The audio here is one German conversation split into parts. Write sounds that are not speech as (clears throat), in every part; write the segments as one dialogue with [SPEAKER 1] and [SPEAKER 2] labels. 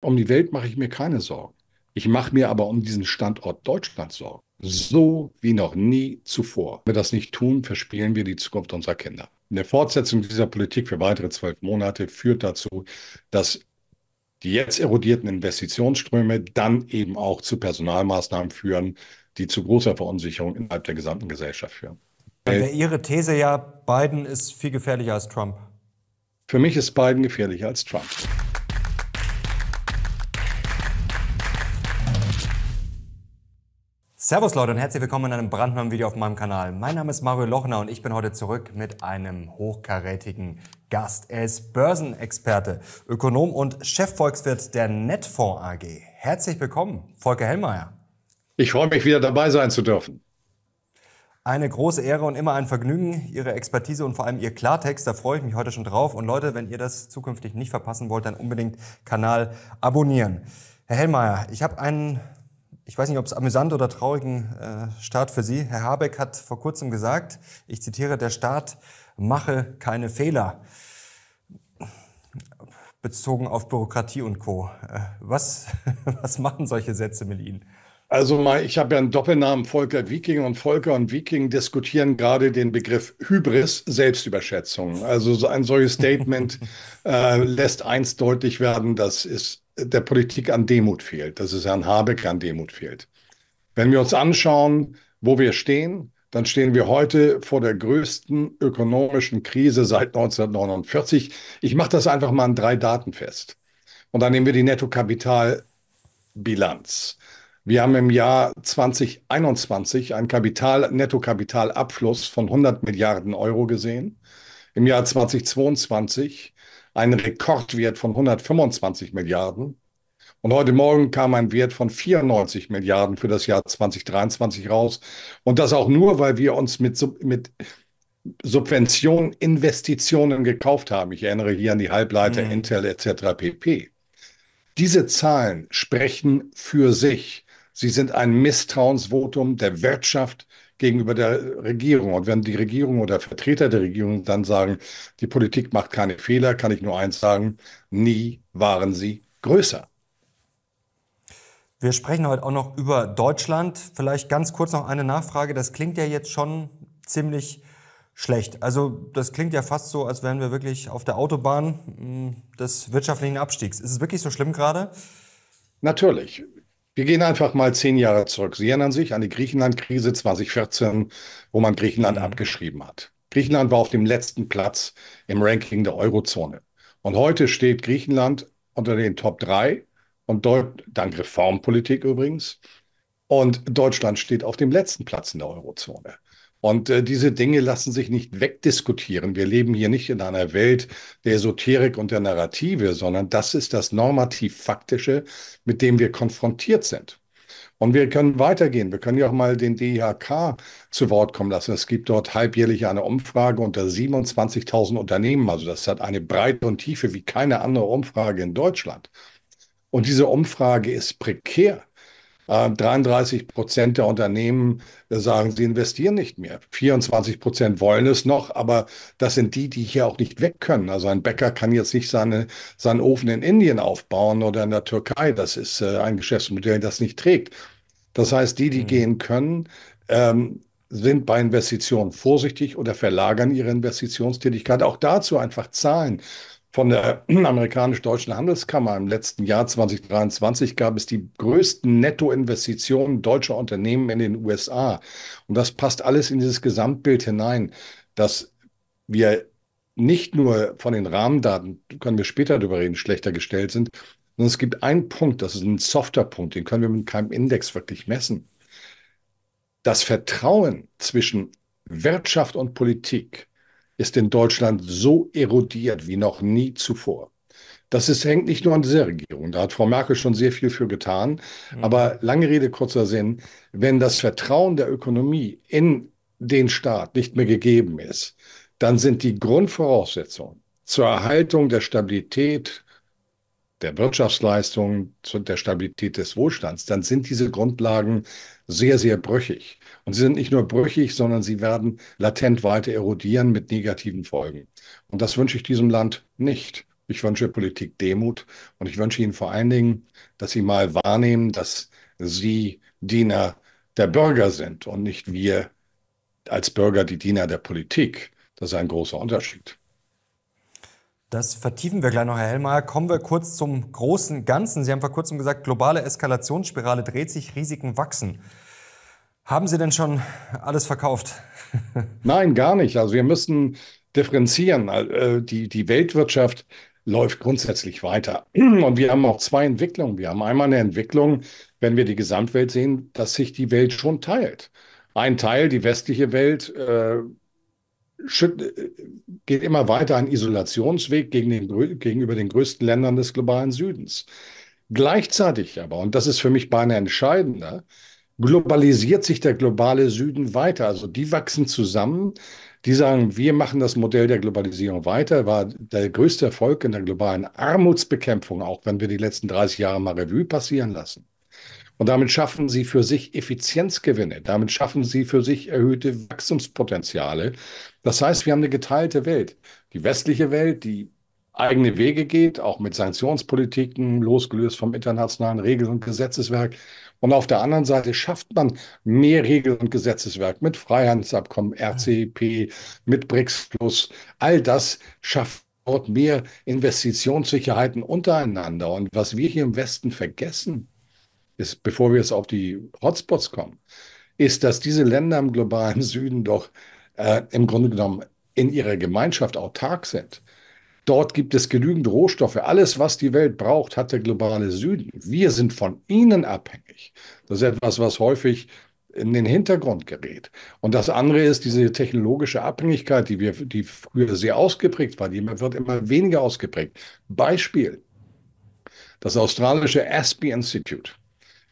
[SPEAKER 1] Um die Welt mache ich mir keine Sorgen. Ich mache mir aber um diesen Standort Deutschland Sorgen. So wie noch nie zuvor. Wenn wir das nicht tun, verspielen wir die Zukunft unserer Kinder. Eine Fortsetzung dieser Politik für weitere zwölf Monate führt dazu, dass die jetzt erodierten Investitionsströme dann eben auch zu Personalmaßnahmen führen, die zu großer Verunsicherung innerhalb der gesamten Gesellschaft führen. Dann
[SPEAKER 2] Ihre These ja, Biden ist viel gefährlicher
[SPEAKER 1] als Trump. Für mich ist Biden gefährlicher als Trump. Servus Leute und herzlich
[SPEAKER 2] willkommen in einem brandneuen Video auf meinem Kanal. Mein Name ist Mario Lochner und ich bin heute zurück mit einem hochkarätigen Gast. Er ist Börsenexperte, Ökonom und Chefvolkswirt der Netfonds AG. Herzlich willkommen, Volker Hellmeier.
[SPEAKER 1] Ich freue mich, wieder dabei sein zu dürfen.
[SPEAKER 2] Eine große Ehre und immer ein Vergnügen, Ihre Expertise und vor allem Ihr Klartext. Da freue ich mich heute schon drauf. Und Leute, wenn ihr das zukünftig nicht verpassen wollt, dann unbedingt Kanal abonnieren. Herr Hellmeier, ich habe einen ich weiß nicht, ob es amüsant oder traurigen äh, Start für Sie. Herr Habeck hat vor kurzem gesagt, ich zitiere, der Staat mache keine Fehler bezogen auf Bürokratie und Co. Äh, was, (laughs) was machen solche Sätze mit Ihnen?
[SPEAKER 1] Also mal, ich habe ja einen Doppelnamen Volker Viking und Volker und Viking diskutieren gerade den Begriff Hybris, Selbstüberschätzung. Also so ein solches Statement (laughs) äh, lässt eins deutlich werden, das ist der Politik an Demut fehlt, dass es Herrn Habeck an Demut fehlt. Wenn wir uns anschauen, wo wir stehen, dann stehen wir heute vor der größten ökonomischen Krise seit 1949. Ich mache das einfach mal an drei Daten fest. Und dann nehmen wir die Nettokapitalbilanz. Wir haben im Jahr 2021 einen Kapital, Nettokapitalabfluss von 100 Milliarden Euro gesehen. Im Jahr 2022 einen Rekordwert von 125 Milliarden. Und heute Morgen kam ein Wert von 94 Milliarden für das Jahr 2023 raus. Und das auch nur, weil wir uns mit, Sub mit Subventionen, Investitionen gekauft haben. Ich erinnere hier an die Halbleiter, mhm. Intel etc. pp. Diese Zahlen sprechen für sich. Sie sind ein Misstrauensvotum der Wirtschaft gegenüber der Regierung. Und wenn die Regierung oder Vertreter der Regierung dann sagen, die Politik macht keine Fehler, kann ich nur eins sagen, nie waren sie größer.
[SPEAKER 2] Wir sprechen heute auch noch über Deutschland. Vielleicht ganz kurz noch eine Nachfrage. Das klingt ja jetzt schon ziemlich schlecht. Also das klingt ja fast so, als wären wir wirklich auf der Autobahn hm, des wirtschaftlichen Abstiegs. Ist es wirklich so schlimm gerade?
[SPEAKER 1] Natürlich. Wir gehen einfach mal zehn Jahre zurück. Sie erinnern sich an die Griechenland-Krise 2014, wo man Griechenland mhm. abgeschrieben hat. Griechenland war auf dem letzten Platz im Ranking der Eurozone. Und heute steht Griechenland unter den Top 3 und dort, dank Reformpolitik übrigens. Und Deutschland steht auf dem letzten Platz in der Eurozone. Und äh, diese Dinge lassen sich nicht wegdiskutieren. Wir leben hier nicht in einer Welt der Esoterik und der Narrative, sondern das ist das normativ-faktische, mit dem wir konfrontiert sind. Und wir können weitergehen. Wir können ja auch mal den DIHK zu Wort kommen lassen. Es gibt dort halbjährlich eine Umfrage unter 27.000 Unternehmen. Also das hat eine Breite und Tiefe wie keine andere Umfrage in Deutschland. Und diese Umfrage ist prekär. 33 ähm, Prozent der Unternehmen äh, sagen, sie investieren nicht mehr. 24 Prozent wollen es noch, aber das sind die, die hier auch nicht weg können. Also ein Bäcker kann jetzt nicht seine, seinen Ofen in Indien aufbauen oder in der Türkei. Das ist äh, ein Geschäftsmodell, das nicht trägt. Das heißt, die, die mhm. gehen können, ähm, sind bei Investitionen vorsichtig oder verlagern ihre Investitionstätigkeit. Auch dazu einfach Zahlen. Von der (clears throat) amerikanisch-deutschen Handelskammer im letzten Jahr 2023 gab es die größten Nettoinvestitionen deutscher Unternehmen in den USA. Und das passt alles in dieses Gesamtbild hinein, dass wir nicht nur von den Rahmendaten, können wir später darüber reden, schlechter gestellt sind, sondern es gibt einen Punkt, das ist ein softer Punkt, den können wir mit keinem Index wirklich messen. Das Vertrauen zwischen Wirtschaft und Politik ist in Deutschland so erodiert wie noch nie zuvor. Das ist, hängt nicht nur an dieser Regierung. Da hat Frau Merkel schon sehr viel für getan. Mhm. Aber lange Rede, kurzer Sinn. Wenn das Vertrauen der Ökonomie in den Staat nicht mehr gegeben ist, dann sind die Grundvoraussetzungen zur Erhaltung der Stabilität der Wirtschaftsleistung, der Stabilität des Wohlstands, dann sind diese Grundlagen sehr, sehr brüchig. Und sie sind nicht nur brüchig, sondern sie werden latent weiter erodieren mit negativen Folgen. Und das wünsche ich diesem Land nicht. Ich wünsche Politik Demut und ich wünsche Ihnen vor allen Dingen, dass Sie mal wahrnehmen, dass Sie Diener der Bürger sind und nicht wir als Bürger die Diener der Politik. Das ist ein großer Unterschied.
[SPEAKER 2] Das vertiefen wir gleich noch, Herr Hellmeier. Kommen wir kurz zum großen Ganzen. Sie haben vor kurzem gesagt, globale Eskalationsspirale dreht sich, Risiken wachsen. Haben Sie denn schon alles verkauft?
[SPEAKER 1] (laughs) Nein, gar nicht. Also wir müssen differenzieren. Äh, die, die Weltwirtschaft läuft grundsätzlich weiter. (clears throat) Und wir haben auch zwei Entwicklungen. Wir haben einmal eine Entwicklung, wenn wir die Gesamtwelt sehen, dass sich die Welt schon teilt. Ein Teil, die westliche Welt, äh, äh geht immer weiter einen Isolationsweg gegen den, gegenüber den größten Ländern des globalen Südens. Gleichzeitig aber, und das ist für mich beinahe entscheidender, globalisiert sich der globale Süden weiter. Also die wachsen zusammen, die sagen, wir machen das Modell der Globalisierung weiter, war der größte Erfolg in der globalen Armutsbekämpfung, auch wenn wir die letzten 30 Jahre mal Revue passieren lassen. Und damit schaffen sie für sich Effizienzgewinne, damit schaffen sie für sich erhöhte Wachstumspotenziale. Das heißt, wir haben eine geteilte Welt. Die westliche Welt, die eigene Wege geht, auch mit Sanktionspolitiken, losgelöst vom internationalen Regel- und Gesetzeswerk. Und auf der anderen Seite schafft man mehr Regel- und Gesetzeswerk mit Freihandelsabkommen, RCEP, mit BRICS Plus. All das schafft dort mehr Investitionssicherheiten untereinander. Und was wir hier im Westen vergessen, ist, bevor wir jetzt auf die Hotspots kommen, ist, dass diese Länder im globalen Süden doch äh, im Grunde genommen in ihrer Gemeinschaft autark sind. Dort gibt es genügend Rohstoffe. Alles, was die Welt braucht, hat der globale Süden. Wir sind von ihnen abhängig. Das ist etwas, was häufig in den Hintergrund gerät. Und das andere ist diese technologische Abhängigkeit, die, wir, die früher sehr ausgeprägt war, die wird immer weniger ausgeprägt. Beispiel, das australische Aspie Institute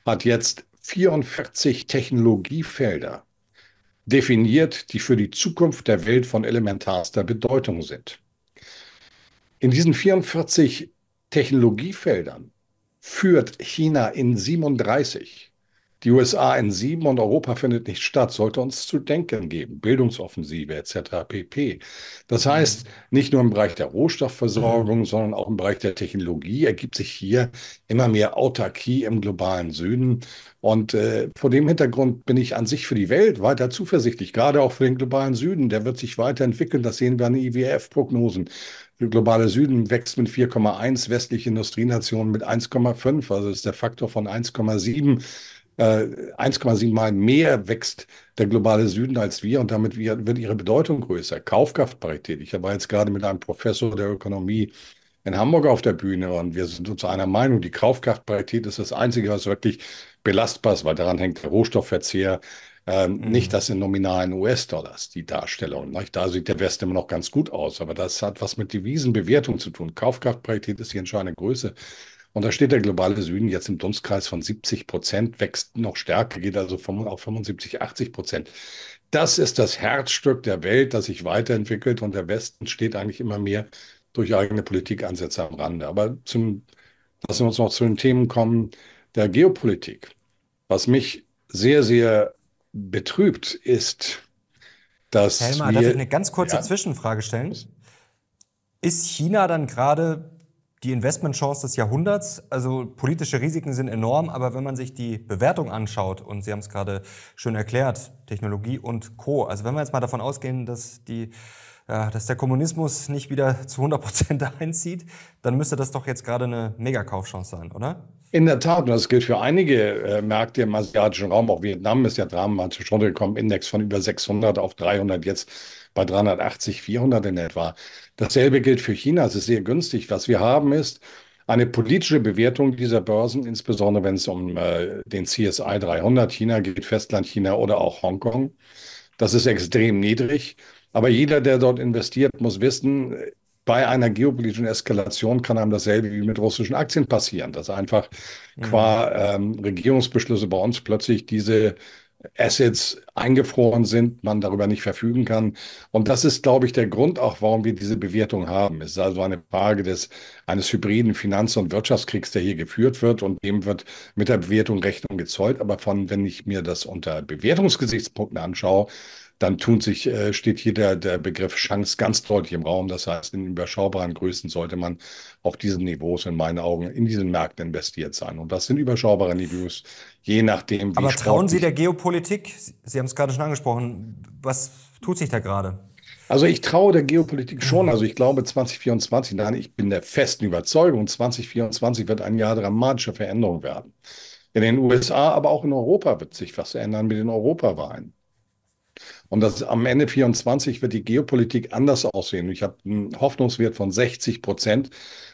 [SPEAKER 1] hat jetzt 44 Technologiefelder definiert, die für die Zukunft der Welt von elementarster Bedeutung sind. In diesen 44 Technologiefeldern führt China in 37. Die USA in sieben und Europa findet nicht statt, sollte uns zu denken geben. Bildungsoffensive etc. pp. Das mhm. heißt, nicht nur im Bereich der Rohstoffversorgung, sondern auch im Bereich der Technologie ergibt sich hier immer mehr Autarkie im globalen Süden. Und äh, vor dem Hintergrund bin ich an sich für die Welt weiter zuversichtlich, gerade auch für den globalen Süden. Der wird sich weiterentwickeln. Das sehen wir an IWF-Prognosen. Der globale Süden wächst mit 4,1, westliche Industrienationen mit 1,5, also ist der Faktor von 1,7. 1,7 äh, Mal mehr wächst der globale Süden als wir und damit wird ihre Bedeutung größer. Kaufkraftparität. Ich war jetzt gerade mit einem Professor der Ökonomie in Hamburg auf der Bühne und wir sind uns einer Meinung, die Kaufkraftparität ist das Einzige, was wirklich belastbar ist, weil daran hängt der Rohstoffverzehr, ähm, mhm. Nicht das in nominalen US-Dollars, die Darstellung. Nicht? Da sieht der Westen immer noch ganz gut aus, aber das hat was mit Devisenbewertung zu tun. Kaufkraftparität ist die entscheidende Größe. Und da steht der globale Süden jetzt im Dunstkreis von 70 Prozent, wächst noch stärker, geht also auf 75, 80 Prozent. Das ist das Herzstück der Welt, das sich weiterentwickelt und der Westen steht eigentlich immer mehr durch eigene Politikansätze am Rande. Aber zum, lassen wir uns noch zu den Themen kommen der Geopolitik. Was mich sehr, sehr betrübt ist, dass. Helmer, wir, darf ich eine ganz
[SPEAKER 2] kurze ja? Zwischenfrage stellen? Ist China dann gerade die Investmentchance des Jahrhunderts. Also politische Risiken sind enorm, aber wenn man sich die Bewertung anschaut, und Sie haben es gerade schön erklärt, Technologie und Co. Also wenn wir jetzt mal davon ausgehen, dass, die, ja, dass der Kommunismus nicht wieder zu 100 Prozent (laughs) einzieht, dann müsste das doch jetzt gerade eine Megakaufchance sein, oder?
[SPEAKER 1] In der Tat, und das gilt für einige äh, Märkte im asiatischen Raum, auch Vietnam ist ja dramatisch runtergekommen, Index von über 600 auf 300, jetzt bei 380, 400 in etwa. Dasselbe gilt für China, es ist sehr günstig. Was wir haben ist eine politische Bewertung dieser Börsen, insbesondere wenn es um äh, den CSI 300 China geht, Festland China oder auch Hongkong. Das ist extrem niedrig. Aber jeder, der dort investiert, muss wissen, bei einer geopolitischen Eskalation kann einem dasselbe wie mit russischen Aktien passieren, dass einfach mhm. qua ähm, Regierungsbeschlüsse bei uns plötzlich diese Assets eingefroren sind, man darüber nicht verfügen kann. Und das ist, glaube ich, der Grund auch, warum wir diese Bewertung haben. Es ist also eine Frage des, eines hybriden Finanz- und Wirtschaftskriegs, der hier geführt wird und dem wird mit der Bewertung Rechnung gezollt. Aber von, wenn ich mir das unter Bewertungsgesichtspunkten anschaue, dann tun sich, äh, steht hier der, der Begriff Chance ganz deutlich im Raum. Das heißt, in überschaubaren Größen sollte man auf diesen Niveaus in meinen Augen in diesen Märkten investiert sein. Und das sind überschaubare Niveaus, je nachdem, wie. Aber trauen Sie der Geopolitik?
[SPEAKER 2] Sie haben haben es gerade schon angesprochen. Was tut sich da gerade?
[SPEAKER 1] Also ich traue der Geopolitik schon. Mhm. Also ich glaube 2024, nein, ich bin der festen Überzeugung, 2024 wird ein Jahr dramatischer Veränderung werden. In den USA, aber auch in Europa wird sich was ändern mit den Europawahlen. Und das am Ende 2024 wird die Geopolitik anders aussehen. Ich habe einen Hoffnungswert von 60 Prozent,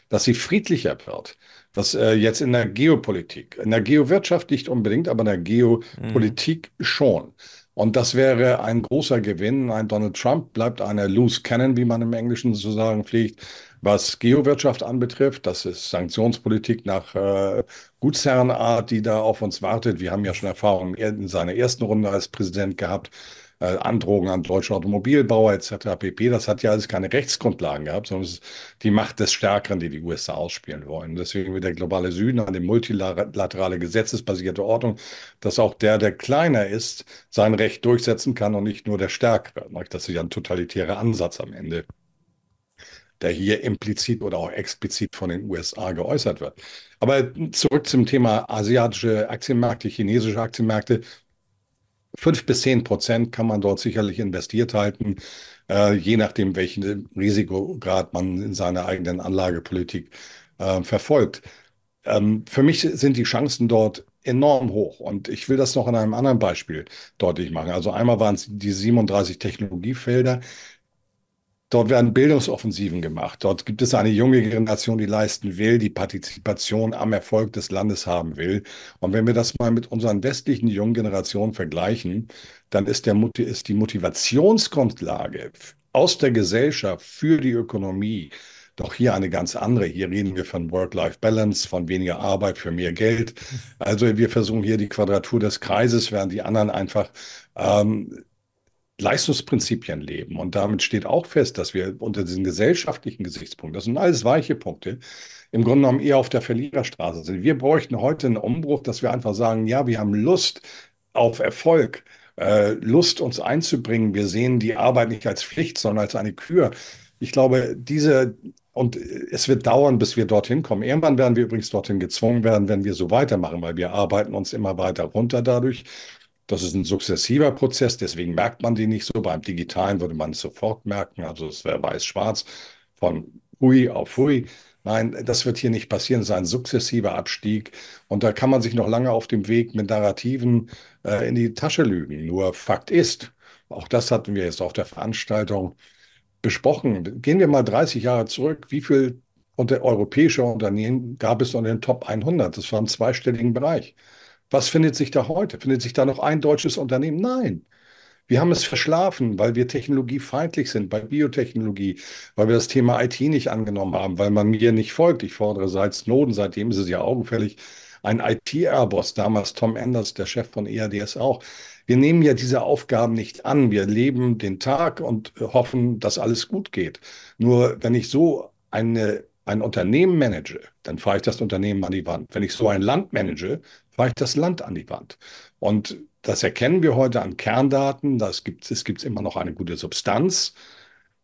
[SPEAKER 1] dass sie friedlicher wird. Dass äh, jetzt in der Geopolitik, in der Geowirtschaft nicht unbedingt, aber in der Geopolitik mhm. schon. Und das wäre ein großer Gewinn. Ein Donald Trump bleibt eine Loose Cannon, wie man im Englischen zu sagen pflegt, was Geowirtschaft anbetrifft. Das ist Sanktionspolitik nach äh, Gutsherrenart, die da auf uns wartet. Wir haben ja schon Erfahrungen in seiner ersten Runde als Präsident gehabt äh, Androhungen an deutsche Automobilbauer etc. pp. Das hat ja alles keine Rechtsgrundlagen gehabt, sondern es ist die Macht des Stärkeren, die die USA ausspielen wollen. Deswegen wird der globale Süden an die multilaterale gesetzesbasierte Ordnung, dass auch der, der kleiner ist, sein Recht durchsetzen kann und nicht nur der Stärkere. Das ist ja ein totalitärer Ansatz am Ende der hier implizit oder auch explizit von den USA geäußert wird. Aber zurück zum Thema asiatische Aktienmärkte, chinesische Aktienmärkte fünf bis zehn Prozent kann man dort sicherlich investiert halten, äh, je nachdem, welchen Risikograd man in seiner eigenen Anlagepolitik äh, verfolgt. Ähm, für mich sind die Chancen dort enorm hoch. Und ich will das noch an einem anderen Beispiel deutlich machen. Also einmal waren es die 37 Technologiefelder, Dort werden Bildungsoffensiven gemacht. Dort gibt es eine junge Generation, die leisten will, die Partizipation am Erfolg des Landes haben will. Und wenn wir das mal mit unseren westlichen jungen Generationen vergleichen, dann ist, der, ist die Motivationsgrundlage aus der Gesellschaft für die Ökonomie doch hier eine ganz andere. Hier reden wir von Work-Life-Balance, von weniger Arbeit für mehr Geld. Also wir versuchen hier die Quadratur des Kreises, während die anderen einfach ähm, Leistungsprinzipien leben. Und damit steht auch fest, dass wir unter diesen gesellschaftlichen Gesichtspunkten, das sind alles weiche Punkte, im Grunde genommen eher auf der Verliererstraße sind. Wir bräuchten heute einen Umbruch, dass wir einfach sagen, ja, wir haben Lust auf Erfolg, äh, Lust uns einzubringen. Wir sehen die Arbeit nicht als Pflicht, sondern als eine Kür. Ich glaube, diese, und es wird dauern, bis wir dorthin kommen. Irgendwann werden wir übrigens dorthin gezwungen werden, wenn wir so weitermachen, weil wir arbeiten uns immer weiter runter dadurch. Das ist ein sukzessiver Prozess, deswegen merkt man die nicht so. Beim Digitalen würde man es sofort merken, also es wäre weiß-schwarz von Hui auf Hui. Nein, das wird hier nicht passieren. Es ist ein sukzessiver Abstieg. Und da kann man sich noch lange auf dem Weg mit Narrativen äh, in die Tasche lügen. Nur Fakt ist, auch das hatten wir jetzt auf der Veranstaltung besprochen. Gehen wir mal 30 Jahre zurück. Wie viele unter europäische Unternehmen gab es unter den Top 100? Das war im zweistelligen Bereich. Was findet sich da heute? Findet sich da noch ein deutsches Unternehmen? Nein. Wir haben es verschlafen, weil wir technologiefeindlich sind bei Biotechnologie, weil wir das Thema IT nicht angenommen haben, weil man mir nicht folgt. Ich fordere seit Snowden, seitdem ist es ja augenfällig, ein IT-Airboss, damals Tom Anders, der Chef von EADS auch. Wir nehmen ja diese Aufgaben nicht an. Wir leben den Tag und hoffen, dass alles gut geht. Nur wenn ich so eine, ein Unternehmen manage, dann fahre ich das Unternehmen an die Wand. Wenn ich so ein Land manage, weicht das Land an die Wand. Und das erkennen wir heute an Kerndaten. Das gibt es gibt immer noch eine gute Substanz.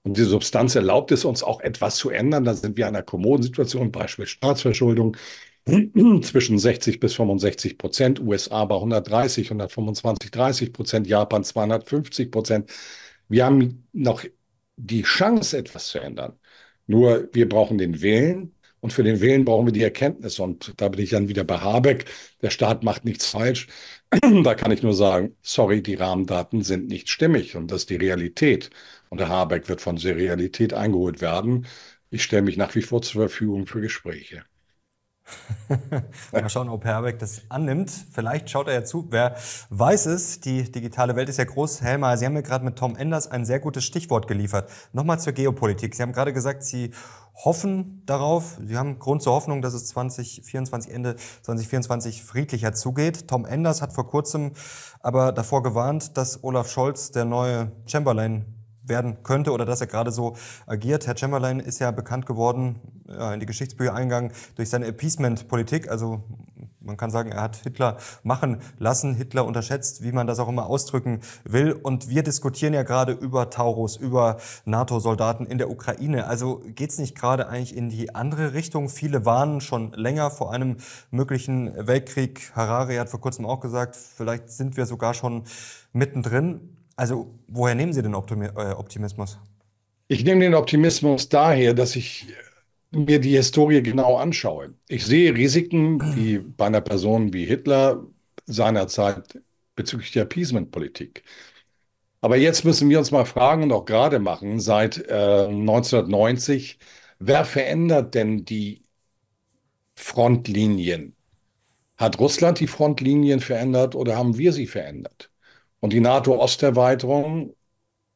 [SPEAKER 1] Und diese Substanz erlaubt es uns auch etwas zu ändern. Da sind wir in einer Kommodensituation, Situation, Beispiel Staatsverschuldung (clears throat) zwischen 60 bis 65 Prozent, USA bei 130, 125, 30 Prozent, Japan 250 Prozent. Wir haben noch die Chance, etwas zu ändern. Nur wir brauchen den Willen, und für den Willen brauchen wir die Erkenntnis. Und da bin ich dann wieder bei Habeck. Der Staat macht nichts falsch. (clears throat) da kann ich nur sagen, sorry, die Rahmendaten sind nicht stimmig. Und das ist die Realität. Und der Habeck wird von der Realität eingeholt werden. Ich stelle mich nach wie vor zur Verfügung für Gespräche.
[SPEAKER 2] (laughs) Mal schauen, ob Herbeck das annimmt. Vielleicht schaut er ja zu. Wer weiß es, die digitale Welt ist ja groß. Helmer, Sie haben mir gerade mit Tom Enders ein sehr gutes Stichwort geliefert. Nochmal zur Geopolitik. Sie haben gerade gesagt, Sie hoffen darauf, Sie haben Grund zur Hoffnung, dass es 2024, Ende 2024 friedlicher zugeht. Tom Enders hat vor kurzem aber davor gewarnt, dass Olaf Scholz der neue Chamberlain werden könnte oder dass er gerade so agiert. Herr Chamberlain ist ja bekannt geworden, äh, in die Geschichtsbücher eingegangen, durch seine Appeasement-Politik. Also man kann sagen, er hat Hitler machen lassen, Hitler unterschätzt, wie man das auch immer ausdrücken will. Und wir diskutieren ja gerade über Taurus, über NATO-Soldaten in der Ukraine. Also geht es nicht gerade eigentlich in die andere Richtung? Viele warnen schon länger vor einem möglichen Weltkrieg. Harari hat vor kurzem auch gesagt, vielleicht sind wir sogar schon mittendrin.
[SPEAKER 1] Also woher nehmen Sie den äh, Optimismus? Ich nehme den Optimismus daher, dass ich mir die Historie genau anschaue. Ich sehe Risiken, die bei einer Person wie Hitler seinerzeit bezüglich der Appeasement-Politik. Aber jetzt müssen wir uns mal fragen und auch gerade machen, seit äh, 1990, wer verändert denn die Frontlinien? Hat Russland die Frontlinien verändert oder haben wir sie verändert? Und die NATO-Osterweiterung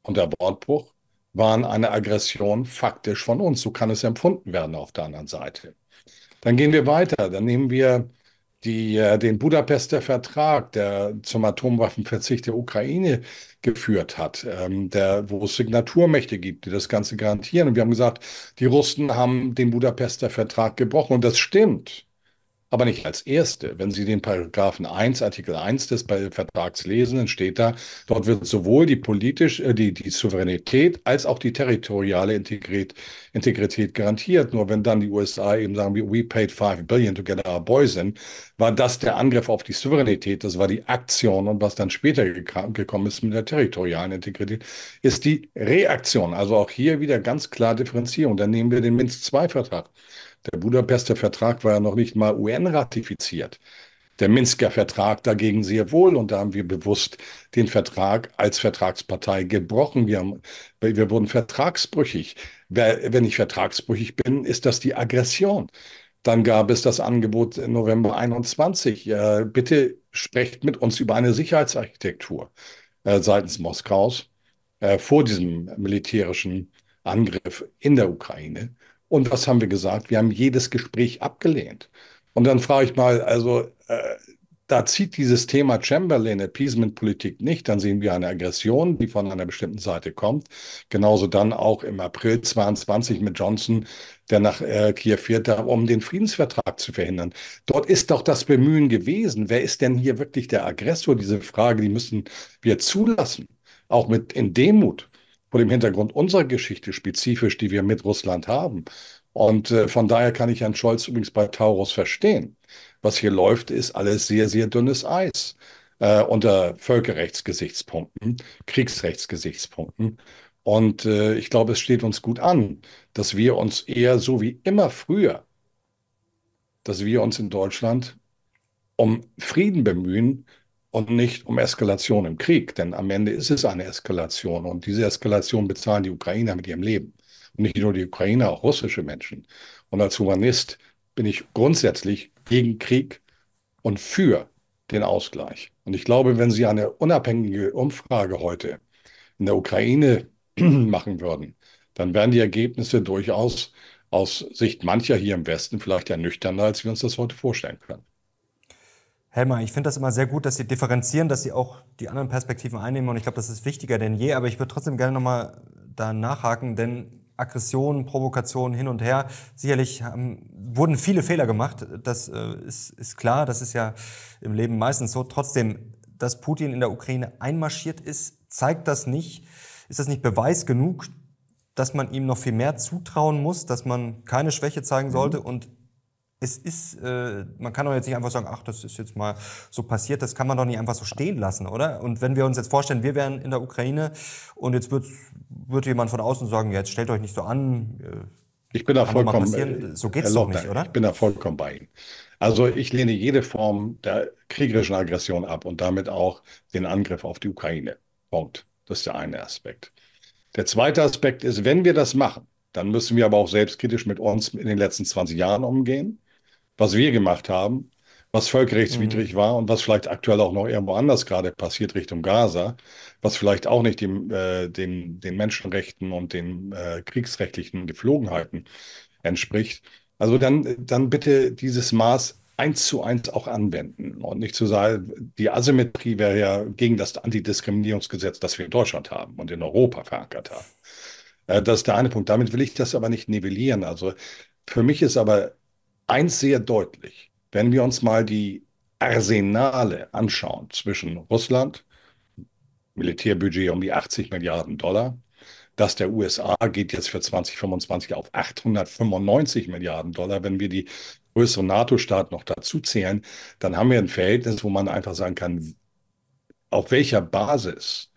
[SPEAKER 1] und der Wortbruch waren eine Aggression faktisch von uns. So kann es empfunden werden auf der anderen Seite. Dann gehen wir weiter. Dann nehmen wir die, äh, den Budapester Vertrag, der zum Atomwaffenverzicht der Ukraine geführt hat, ähm, der, wo es Signaturmächte gibt, die das Ganze garantieren. Und wir haben gesagt, die Russen haben den Budapester Vertrag gebrochen. Und das stimmt aber nicht als erste. Wenn Sie den Paragraphen 1, Artikel 1 des Vertrags lesen, dann steht da, dort wird sowohl die politisch, äh, die, die Souveränität als auch die territoriale Integrität, Integrität garantiert. Nur wenn dann die USA eben sagen, we paid 5 billion to get our boys in, war das der Angriff auf die Souveränität, das war die Aktion und was dann später gekommen ist mit der territorialen Integrität, ist die Reaktion. Also auch hier wieder ganz klar Differenzierung. Dann nehmen wir den Minsk-II-Vertrag. Der Budapester Vertrag war ja noch nicht mal UN-ratifiziert. Der Minsker Vertrag dagegen sehr wohl. Und da haben wir bewusst den Vertrag als Vertragspartei gebrochen. Wir, haben, wir wurden vertragsbrüchig. Wenn ich vertragsbrüchig bin, ist das die Aggression. Dann gab es das Angebot im November 21. Äh, bitte sprecht mit uns über eine Sicherheitsarchitektur äh, seitens Moskaus äh, vor diesem militärischen Angriff in der Ukraine. Und was haben wir gesagt? Wir haben jedes Gespräch abgelehnt. Und dann frage ich mal, also äh, da zieht dieses Thema Chamberlain Appeasement Politik nicht, dann sehen wir eine Aggression, die von einer bestimmten Seite kommt. Genauso dann auch im April 22 mit Johnson, der nach äh, Kiew fährt, um den Friedensvertrag zu verhindern. Dort ist doch das Bemühen gewesen. Wer ist denn hier wirklich der Aggressor? Diese Frage, die müssen wir zulassen, auch mit in Demut vor dem Hintergrund unserer Geschichte spezifisch, die wir mit Russland haben. Und äh, von daher kann ich Herrn Scholz übrigens bei Taurus verstehen. Was hier läuft, ist alles sehr, sehr dünnes Eis äh, unter Völkerrechtsgesichtspunkten, Kriegsrechtsgesichtspunkten. Und äh, ich glaube, es steht uns gut an, dass wir uns eher so wie immer früher, dass wir uns in Deutschland um Frieden bemühen, und nicht um Eskalation im Krieg. Denn am Ende ist es eine Eskalation und diese Eskalation bezahlen die Ukrainer mit ihrem Leben. Und nicht nur die Ukrainer, auch russische Menschen. Und als Humanist bin ich grundsätzlich gegen Krieg und für den Ausgleich. Und ich glaube, wenn Sie eine unabhängige Umfrage heute in der Ukraine (clears throat) machen würden, dann wären die Ergebnisse durchaus aus Sicht mancher hier im Westen vielleicht ernüchternder, als wir uns das heute vorstellen können.
[SPEAKER 2] Helmer, ich finde das immer sehr gut, dass Sie differenzieren, dass Sie auch die anderen Perspektiven einnehmen und ich glaube, das ist wichtiger denn je, aber ich würde trotzdem gerne nochmal da nachhaken, denn Aggression, Provokation hin und her, sicherlich haben, wurden viele Fehler gemacht, das äh, ist, ist klar, das ist ja im Leben meistens so. Trotzdem, dass Putin in der Ukraine einmarschiert ist, zeigt das nicht, ist das nicht Beweis genug, dass man ihm noch viel mehr zutrauen muss, dass man keine Schwäche zeigen sollte mhm. und es ist, äh, man kann doch jetzt nicht einfach sagen, ach, das ist jetzt mal so passiert, das kann man doch nicht einfach so stehen lassen, oder? Und wenn wir uns jetzt vorstellen, wir wären in der Ukraine und jetzt wird, wird jemand von außen sagen, ja, jetzt stellt euch nicht so an. Äh,
[SPEAKER 1] ich bin da vollkommen. Äh, so geht's doch nicht, oder? Ich bin da vollkommen bei Ihnen. Also ich lehne jede Form der kriegerischen Aggression ab und damit auch den Angriff auf die Ukraine. Punkt. Das ist der eine Aspekt. Der zweite Aspekt ist, wenn wir das machen, dann müssen wir aber auch selbstkritisch mit uns in den letzten 20 Jahren umgehen was wir gemacht haben, was völkerrechtswidrig mhm. war und was vielleicht aktuell auch noch irgendwo anders gerade passiert Richtung Gaza, was vielleicht auch nicht dem, äh, dem, den Menschenrechten und den äh, kriegsrechtlichen Geflogenheiten entspricht. Also dann, dann bitte dieses Maß eins zu eins auch anwenden und nicht zu sagen, die Asymmetrie wäre ja gegen das Antidiskriminierungsgesetz, das wir in Deutschland haben und in Europa verankert haben. Äh, das ist der eine Punkt. Damit will ich das aber nicht nivellieren. Also für mich ist aber eins sehr deutlich. Wenn wir uns mal die Arsenale anschauen zwischen Russland, Militärbudget um die 80 Milliarden Dollar, das der USA geht jetzt für 2025 auf 895 Milliarden Dollar. Wenn wir die größeren NATO-Staaten noch dazu zählen, dann haben wir ein Verhältnis, wo man einfach sagen kann, auf welcher Basis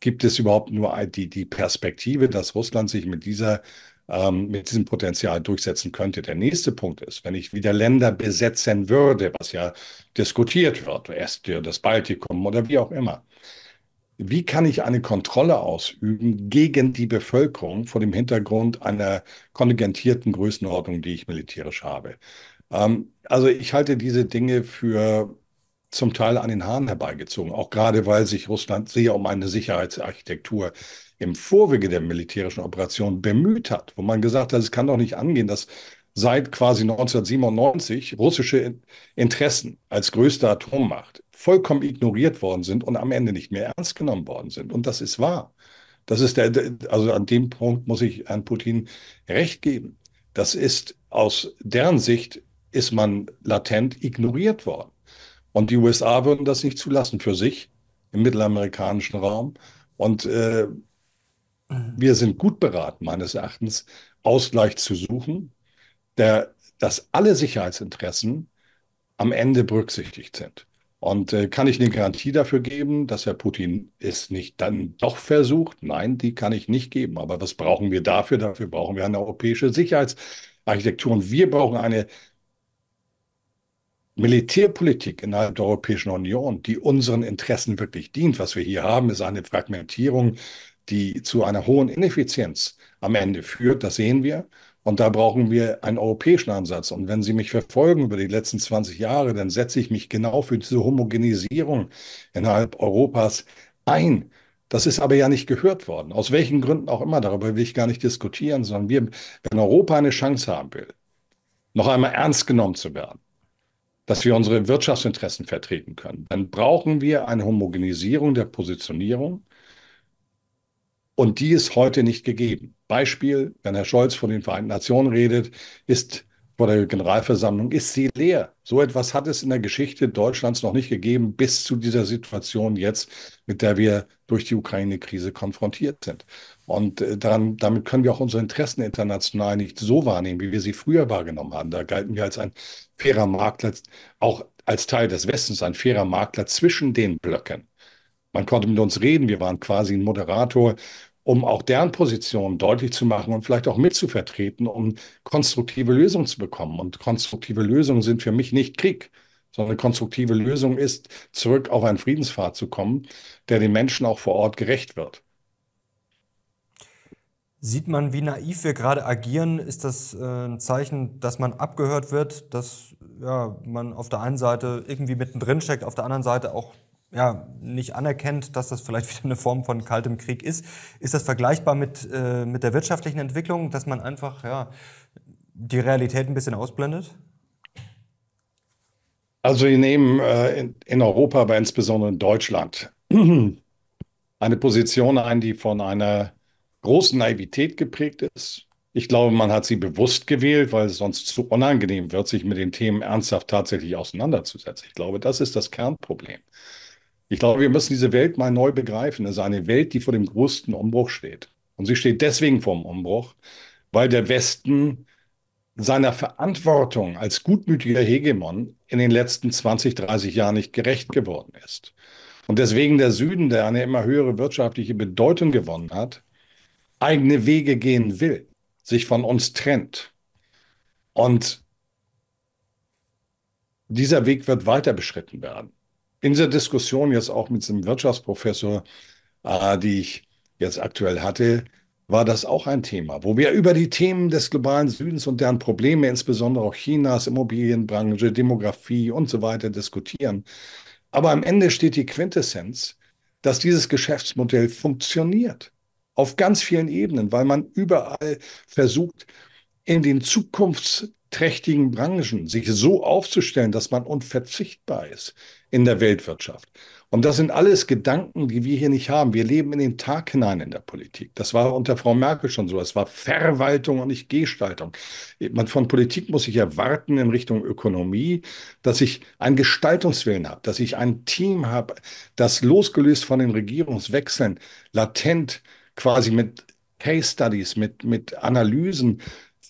[SPEAKER 1] gibt es überhaupt nur die, die Perspektive, dass Russland sich mit dieser ähm, mit diesem Potenzial durchsetzen könnte. Der nächste Punkt ist, wenn ich wieder Länder besetzen würde, was ja diskutiert wird, erst das Baltikum oder wie auch immer. Wie kann ich eine Kontrolle ausüben gegen die Bevölkerung vor dem Hintergrund einer kontingentierten Größenordnung, die ich militärisch habe? Ähm, also ich halte diese Dinge für zum Teil an den Haaren herbeigezogen, auch gerade weil sich Russland sehr um eine Sicherheitsarchitektur im Vorwege der militärischen Operation bemüht hat, wo man gesagt hat, es kann doch nicht angehen, dass seit quasi 1997 russische Interessen als größte Atommacht vollkommen ignoriert worden sind und am Ende nicht mehr ernst genommen worden sind. Und das ist wahr. Das ist der, also an dem Punkt muss ich Herrn Putin recht geben. Das ist aus deren Sicht ist man latent ignoriert worden. Und die USA würden das nicht zulassen für sich im mittelamerikanischen Raum. Und äh, wir sind gut beraten, meines Erachtens, Ausgleich zu suchen, der, dass alle Sicherheitsinteressen am Ende berücksichtigt sind. Und äh, kann ich eine Garantie dafür geben, dass Herr Putin es nicht dann doch versucht? Nein, die kann ich nicht geben. Aber was brauchen wir dafür? Dafür brauchen wir eine europäische Sicherheitsarchitektur. Und wir brauchen eine Militärpolitik innerhalb der Europäischen Union, die unseren Interessen wirklich dient. Was wir hier haben, ist eine Fragmentierung die zu einer hohen Ineffizienz am Ende führt. Das sehen wir. Und da brauchen wir einen europäischen Ansatz. Und wenn Sie mich verfolgen über die letzten 20 Jahre, dann setze ich mich genau für diese Homogenisierung innerhalb Europas ein. Das ist aber ja nicht gehört worden. Aus welchen Gründen auch immer, darüber will ich gar nicht diskutieren, sondern wir, wenn Europa eine Chance haben will, noch einmal ernst genommen zu werden, dass wir unsere Wirtschaftsinteressen vertreten können, dann brauchen wir eine Homogenisierung der Positionierung und die ist heute nicht gegeben. Beispiel, wenn Herr Scholz von den Vereinten Nationen redet, ist vor der Generalversammlung, ist sie leer. So etwas hat es in der Geschichte Deutschlands noch nicht gegeben, bis zu dieser Situation jetzt, mit der wir durch die Ukraine-Krise konfrontiert sind. Und äh, daran, damit können wir auch unsere Interessen international nicht so wahrnehmen, wie wir sie früher wahrgenommen haben. Da galten wir als ein fairer Makler, auch als Teil des Westens, ein fairer Makler zwischen den Blöcken. Man konnte mit uns reden, wir waren quasi ein Moderator um auch deren Position deutlich zu machen und vielleicht auch mitzuvertreten, um konstruktive Lösungen zu bekommen. Und konstruktive Lösungen sind für mich nicht Krieg, sondern konstruktive Lösung ist, zurück auf einen Friedenspfad zu kommen, der den Menschen auch vor Ort gerecht wird.
[SPEAKER 2] Sieht man, wie naiv wir gerade agieren? Ist das äh, ein Zeichen, dass man abgehört wird, dass ja, man auf der einen Seite irgendwie mittendrin steckt, auf der anderen Seite auch ja, nicht anerkennt, dass das vielleicht (laughs) wieder eine Form von kaltem Krieg ist. Ist das vergleichbar mit, äh, mit der wirtschaftlichen Entwicklung, dass man einfach ja, die Realität ein bisschen ausblendet?
[SPEAKER 1] Also wir nehmen äh, in, in Europa, aber insbesondere in Deutschland, (clears throat) eine Position ein, die von einer großen Naivität geprägt ist. Ich glaube, man hat sie bewusst gewählt, weil es sonst zu unangenehm wird, sich mit den Themen ernsthaft tatsächlich auseinanderzusetzen. Ich glaube, das ist das Kernproblem. Ich glaube, wir müssen diese Welt mal neu begreifen. Es also ist eine Welt, die vor dem größten Umbruch steht. Und sie steht deswegen vor dem Umbruch, weil der Westen seiner Verantwortung als gutmütiger Hegemon in den letzten 20, 30 Jahren nicht gerecht geworden ist. Und deswegen der Süden, der eine immer höhere wirtschaftliche Bedeutung gewonnen hat, eigene Wege gehen will, sich von uns trennt. Und dieser Weg wird weiter beschritten werden in der Diskussion jetzt auch mit dem Wirtschaftsprofessor, äh, die ich jetzt aktuell hatte, war das auch ein Thema, wo wir über die Themen des globalen Südens und deren Probleme, insbesondere auch Chinas, Immobilienbranche, Demografie und so weiter diskutieren. Aber am Ende steht die Quintessenz, dass dieses Geschäftsmodell funktioniert. Auf ganz vielen Ebenen, weil man überall versucht, in den zukunftsträchtigen Branchen sich so aufzustellen, dass man unverzichtbar ist in der Weltwirtschaft. Und das sind alles Gedanken, die wir hier nicht haben. Wir leben in den Tag hinein in der Politik. Das war unter Frau Merkel schon so. Es war Verwaltung und nicht Gestaltung. Man, von Politik muss ich erwarten in Richtung Ökonomie, dass ich einen Gestaltungswillen habe, dass ich ein Team habe, das losgelöst von den Regierungswechseln latent quasi mit Case Studies, mit, mit Analysen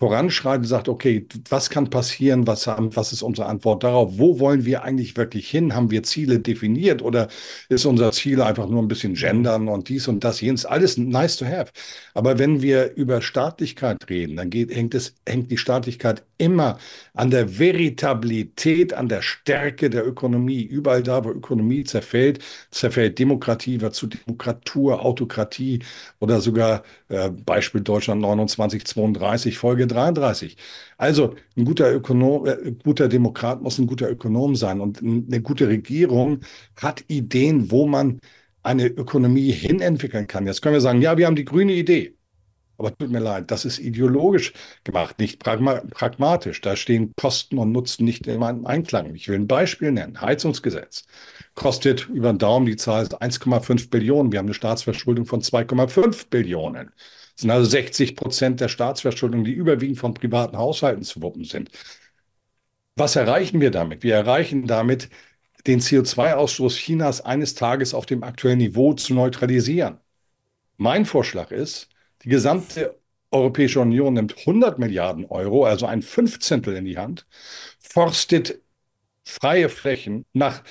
[SPEAKER 1] voranschreitet und sagt, okay, was kann passieren, was, was ist unsere Antwort darauf, wo wollen wir eigentlich wirklich hin, haben wir Ziele definiert oder ist unser Ziel einfach nur ein bisschen gendern und dies und das, jenes, alles nice to have. Aber wenn wir über Staatlichkeit reden, dann geht, hängt, es, hängt die Staatlichkeit immer an der Veritabilität, an der Stärke der Ökonomie. Überall da, wo Ökonomie zerfällt, zerfällt Demokratie, wird zu Demokratur, Autokratie oder sogar äh, Beispiel Deutschland 29, 32 Folge 1933. Also ein guter Ökonom, äh, guter Demokrat muss ein guter Ökonom sein und eine gute Regierung hat Ideen, wo man eine Ökonomie hinentwickeln kann. Jetzt können wir sagen, ja, wir haben die grüne Idee. Aber tut mir leid, das ist ideologisch gemacht, nicht pragma pragmatisch. Da stehen Kosten und Nutzen nicht in meinem Einklang. Ich will ein Beispiel nennen. Heizungsgesetz kostet über den Daumen die Zahl 1,5 Billionen. Wir haben eine Staatsverschuldung von 2,5 Billionen sind also 60 Prozent der Staatsverschuldung, die überwiegend von privaten Haushalten zu wuppen sind. Was erreichen wir damit? Wir erreichen damit, den CO2-Ausstoß Chinas eines Tages auf dem aktuellen Niveau zu neutralisieren. Mein Vorschlag ist, die gesamte Europäische Union nimmt 100 Milliarden Euro, also ein Fünfzehntel in die Hand, forstet freie Flächen nach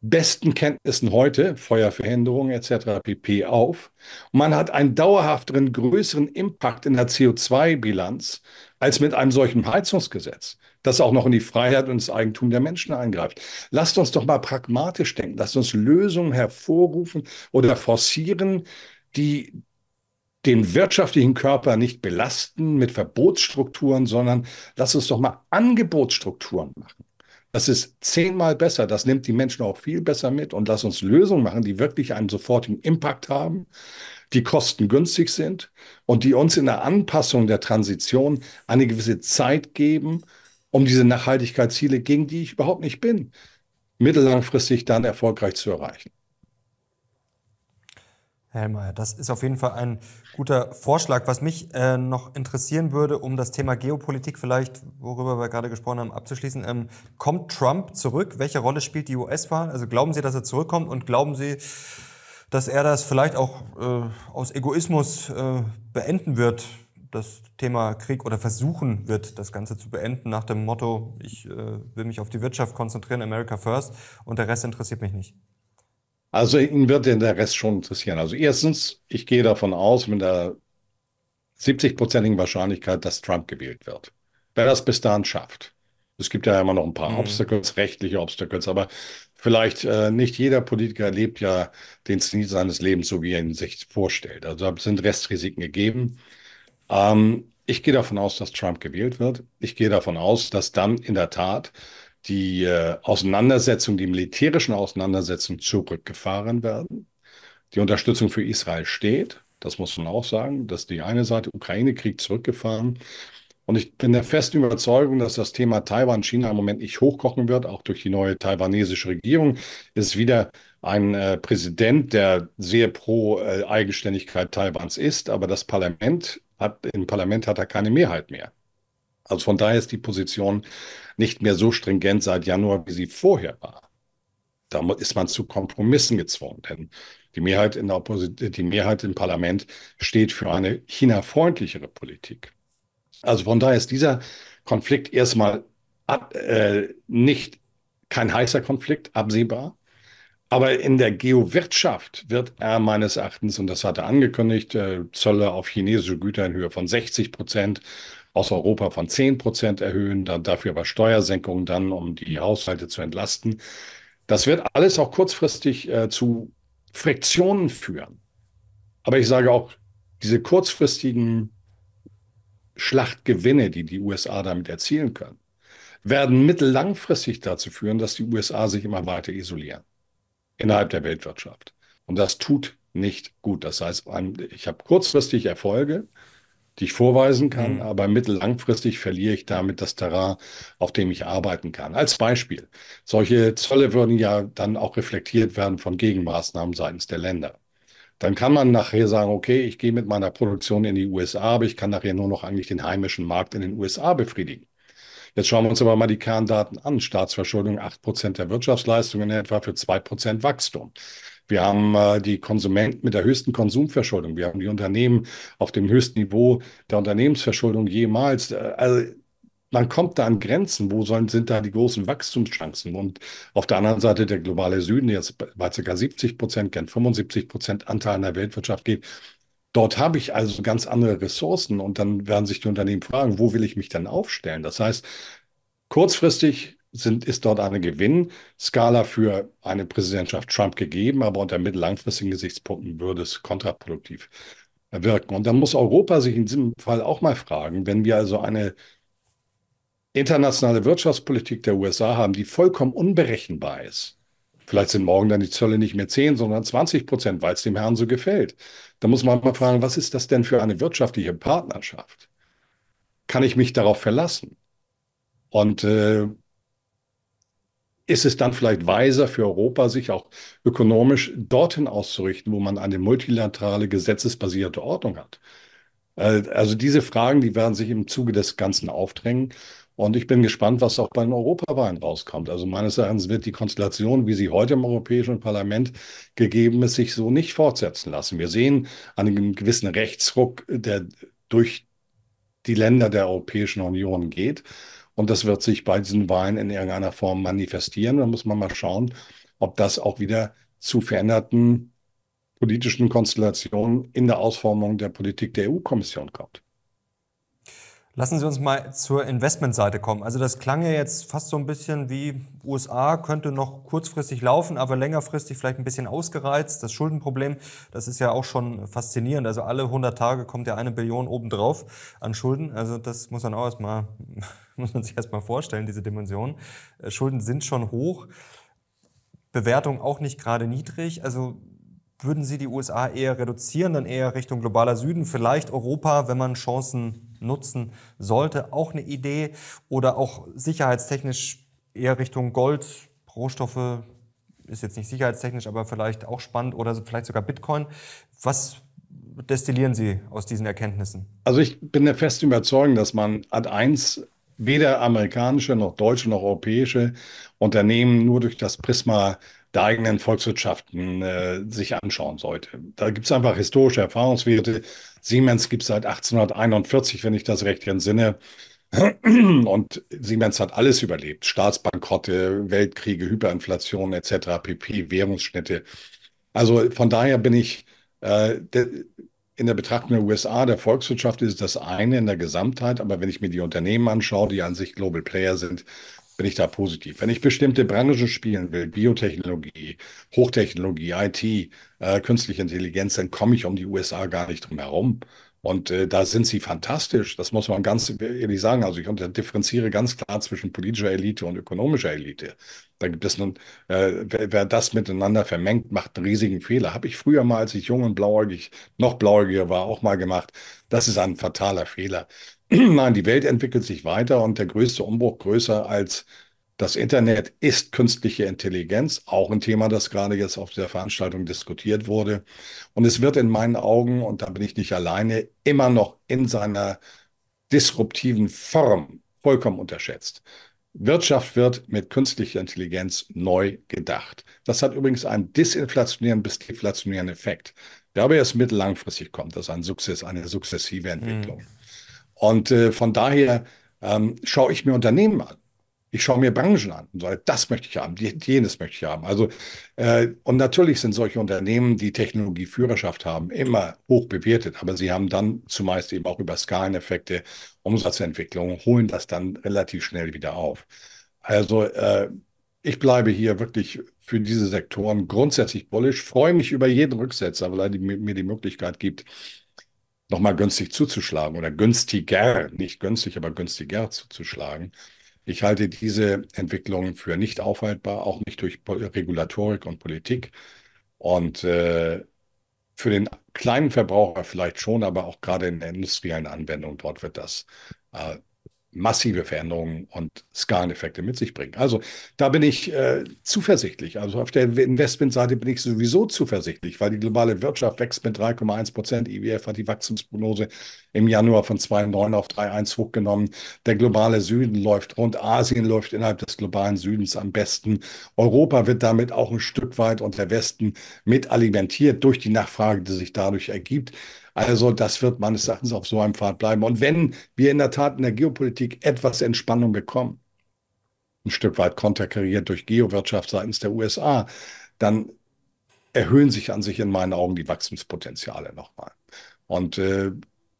[SPEAKER 1] besten Kenntnissen heute, Feuerverhinderung etc. pp. auf. man hat einen dauerhafteren, größeren Impact in der CO2-Bilanz als mit einem solchen Heizungsgesetz, das auch noch in die Freiheit und das Eigentum der Menschen eingreift. Lasst uns doch mal pragmatisch denken. Lasst uns Lösungen hervorrufen oder forcieren, die den wirtschaftlichen Körper nicht belasten mit Verbotsstrukturen, sondern lasst uns doch mal Angebotsstrukturen machen. Das ist zehnmal besser. Das nimmt die Menschen auch viel besser mit. Und lass uns Lösungen machen, die wirklich einen sofortigen Impact haben, die kostengünstig sind und die uns in der Anpassung der Transition eine gewisse Zeit geben, um diese Nachhaltigkeitsziele, gegen die ich überhaupt nicht bin, mittellangfristig dann erfolgreich zu erreichen.
[SPEAKER 2] Herr Hellmeier, das ist auf jeden Fall ein guter Vorschlag. Was mich äh, noch interessieren würde, um das Thema Geopolitik vielleicht, worüber wir gerade gesprochen haben, abzuschließen, ähm, kommt Trump zurück? Welche Rolle spielt die US-Wahl? Also glauben Sie, dass er zurückkommt und glauben Sie, dass er das vielleicht auch äh, aus Egoismus äh, beenden wird, das Thema Krieg oder versuchen wird, das Ganze zu beenden nach dem Motto, ich äh, will mich auf die Wirtschaft konzentrieren, America First und der Rest interessiert mich nicht?
[SPEAKER 1] Also ihn wird der Rest schon interessieren. Also erstens, ich gehe davon aus, mit der 70-prozentigen Wahrscheinlichkeit, dass Trump gewählt wird. Wer das bis dahin schafft. Es gibt ja immer noch ein paar mhm. Obstacles, rechtliche Obstacles, aber vielleicht äh, nicht jeder Politiker lebt ja den Zenit seines Lebens, so wie er ihn sich vorstellt. Also da sind Restrisiken gegeben. Ähm, ich gehe davon aus, dass Trump gewählt wird. Ich gehe davon aus, dass dann in der Tat die äh, Auseinandersetzung, die militärischen Auseinandersetzungen zurückgefahren werden. Die Unterstützung für Israel steht. Das muss man auch sagen, dass die eine Seite Ukraine-Krieg zurückgefahren. Und ich bin der festen Überzeugung, dass das Thema Taiwan-China im Moment nicht hochkochen wird, auch durch die neue taiwanesische Regierung. Ist wieder ein äh, Präsident, der sehr pro äh, Eigenständigkeit Taiwans ist, aber das Parlament hat, im Parlament hat er keine Mehrheit mehr. Also von daher ist die Position nicht mehr so stringent seit Januar, wie sie vorher war. Da ist man zu Kompromissen gezwungen, denn die Mehrheit, in der die Mehrheit im Parlament steht für eine China-freundlichere Politik. Also von daher ist dieser Konflikt erstmal äh, nicht kein heißer Konflikt, absehbar. Aber in der Geowirtschaft wird er meines Erachtens, und das hat er angekündigt, äh, Zölle auf chinesische Güter in Höhe von 60 Prozent aus Europa von 10 Prozent erhöhen, dann dafür aber Steuersenkungen dann, um die Haushalte zu entlasten. Das wird alles auch kurzfristig äh, zu Friktionen führen. Aber ich sage auch, diese kurzfristigen Schlachtgewinne, die die USA damit erzielen können, werden mittellangfristig dazu führen, dass die USA sich immer weiter isolieren innerhalb der Weltwirtschaft. Und das tut nicht gut. Das heißt, ich habe kurzfristig Erfolge, die ich vorweisen kann, mhm. aber mittellangfristig verliere ich damit das Terrain, auf dem ich arbeiten kann. Als Beispiel, solche Zölle würden ja dann auch reflektiert werden von Gegenmaßnahmen seitens der Länder. Dann kann man nachher sagen, okay, ich gehe mit meiner Produktion in die USA, aber ich kann nachher nur noch eigentlich den heimischen Markt in den USA befriedigen. Jetzt schauen wir uns aber mal die Kerndaten an. Staatsverschuldung 8% der Wirtschaftsleistung in etwa für 2% Wachstum. Wir haben äh, die Konsumenten mit der höchsten Konsumverschuldung. Wir haben die Unternehmen auf dem höchsten Niveau der Unternehmensverschuldung jemals. Äh, also man kommt da an Grenzen. Wo sollen, sind da die großen Wachstumschancen? Und auf der anderen Seite der globale Süden, der jetzt bei ca. 70 Prozent, gern 75 Prozent Anteil an der Weltwirtschaft geht. Dort habe ich also ganz andere Ressourcen und dann werden sich die Unternehmen fragen, wo will ich mich denn aufstellen? Das heißt, kurzfristig sind, ist dort eine Gewinnskala für eine Präsidentschaft Trump gegeben, aber unter mittellangfristigen Gesichtspunkten würde es kontraproduktiv wirken. Und dann muss Europa sich in diesem Fall auch mal fragen, wenn wir also eine internationale Wirtschaftspolitik der USA haben, die vollkommen unberechenbar ist. Vielleicht sind morgen dann die Zölle nicht mehr 10, sondern 20 Prozent, weil es dem Herrn so gefällt. Da muss man mal fragen, was ist das denn für eine wirtschaftliche Partnerschaft? Kann ich mich darauf verlassen? Und äh, ist es dann vielleicht weiser für Europa, sich auch ökonomisch dorthin auszurichten, wo man eine multilaterale gesetzesbasierte Ordnung hat? Äh, also diese Fragen, die werden sich im Zuge des Ganzen aufdrängen. Und ich bin gespannt, was auch bei den Europawahlen rauskommt. Also meines Erachtens wird die Konstellation, wie sie heute im Europäischen Parlament gegeben ist, sich so nicht fortsetzen lassen. Wir sehen einen gewissen Rechtsruck, der durch die Länder der Europäischen Union geht. Und das wird sich bei diesen Wahlen in irgendeiner Form manifestieren. Da muss man mal schauen, ob das auch wieder zu veränderten politischen Konstellationen in der Ausformung der Politik der EU-Kommission kommt. Lassen
[SPEAKER 2] Sie uns mal zur Investmentseite kommen. Also das klang ja jetzt fast so ein bisschen wie USA könnte noch kurzfristig laufen, aber längerfristig vielleicht ein bisschen ausgereizt. Das Schuldenproblem, das ist ja auch schon faszinierend. Also alle 100 Tage kommt ja eine Billion obendrauf an Schulden. Also das muss man auch erstmal (laughs) Muss man sich erst mal vorstellen, diese Dimension. Äh, Schulden sind schon hoch, Bewertung auch nicht gerade niedrig. Also würden Sie die USA eher reduzieren, dann eher Richtung globaler Süden, vielleicht Europa, wenn man Chancen nutzen sollte, auch eine Idee oder auch sicherheitstechnisch eher Richtung Gold, Rohstoffe, ist jetzt nicht sicherheitstechnisch, aber vielleicht auch spannend oder vielleicht sogar Bitcoin. Was destillieren Sie aus diesen Erkenntnissen?
[SPEAKER 1] Also ich bin der festen Überzeugung, dass man ad 1 weder amerikanische noch deutsche noch europäische Unternehmen nur durch das Prisma der eigenen Volkswirtschaften äh, sich anschauen sollte. Da gibt es einfach historische Erfahrungswerte. Siemens gibt es seit 1841, wenn ich das recht entsinne. (clears throat) Und Siemens hat alles überlebt. Staatsbankrotte, Weltkriege, Hyperinflation etc., PP, Währungsschnitte. Also von daher bin ich, äh, in der Betrachtung der USA, der Volkswirtschaft ist das eine in der Gesamtheit, aber wenn ich mir die Unternehmen anschaue, die an sich Global Player sind, bin ich da positiv. Wenn ich bestimmte Branchen spielen will, Biotechnologie, Hochtechnologie, IT, äh, künstliche Intelligenz, dann komme ich um die USA gar nicht drum herum. Und äh, da sind sie fantastisch. Das muss man ganz ehrlich sagen. Also ich differenziere ganz klar zwischen politischer Elite und ökonomischer Elite. Da gibt es nun, äh, wer, wer, das miteinander vermengt, macht einen riesigen Fehler. Habe ich früher mal, als ich jung und blauäugig, noch blauäugiger war, auch mal gemacht. Das ist ein fataler Fehler. (clears throat) Nein, die Welt entwickelt sich weiter und der größte Umbruch größer als das Internet ist künstliche Intelligenz, auch ein Thema, das gerade jetzt auf der Veranstaltung diskutiert wurde. Und es wird in meinen Augen, und da bin ich nicht alleine, immer noch in seiner disruptiven Form vollkommen unterschätzt. Wirtschaft wird mit künstlicher Intelligenz neu gedacht. Das hat übrigens einen disinflationären bis deflationären Effekt, der aber erst mittellangfristig kommt. Das ist ein Success, eine sukzessive mhm. Entwicklung. Mhm. Und äh, von daher ähm, schaue ich mir Unternehmen an ich schaue mir Branchen an und sage, das möchte ich haben, jenes möchte ich haben. Also, äh, und natürlich sind solche Unternehmen, die Technologieführerschaft haben, immer hoch bewertet, aber sie haben dann zumeist eben auch über Skaleneffekte, Umsatzentwicklung, holen das dann relativ schnell wieder auf. Also, äh, ich bleibe hier wirklich für diese Sektoren grundsätzlich bullisch, freue mich über jeden Rücksetzer, weil er die, mir die Möglichkeit gibt, nochmal günstig zuzuschlagen oder günstiger, nicht günstig, aber günstiger zuzuschlagen. Ich halte diese Entwicklung für nicht aufhaltbar, auch nicht durch Regulatorik und Politik. Und äh, für den kleinen Verbraucher vielleicht schon, aber auch gerade in der industriellen Anwendung, dort wird das äh, massive Veränderungen und Skaleneffekte mit sich bringen. Also da bin ich äh, zuversichtlich. Also auf der Investmentseite bin ich sowieso zuversichtlich, weil die globale Wirtschaft wächst mit 3,1 Prozent. IWF e hat die Wachstumsprognose im Januar von 2,9 auf 3,1 hochgenommen. Der globale Süden läuft rund, Asien läuft innerhalb des globalen Südens am besten. Europa wird damit auch ein Stück weit und der Westen mit alimentiert durch die Nachfrage, die sich dadurch ergibt. Also das wird meines Erachtens auf so einem Pfad bleiben. Und wenn wir in der Tat in der Geopolitik etwas Entspannung bekommen, ein Stück weit konterkariert durch Geowirtschaft seitens der USA, dann erhöhen sich an sich in meinen Augen die Wachstumspotenziale nochmal. Und äh,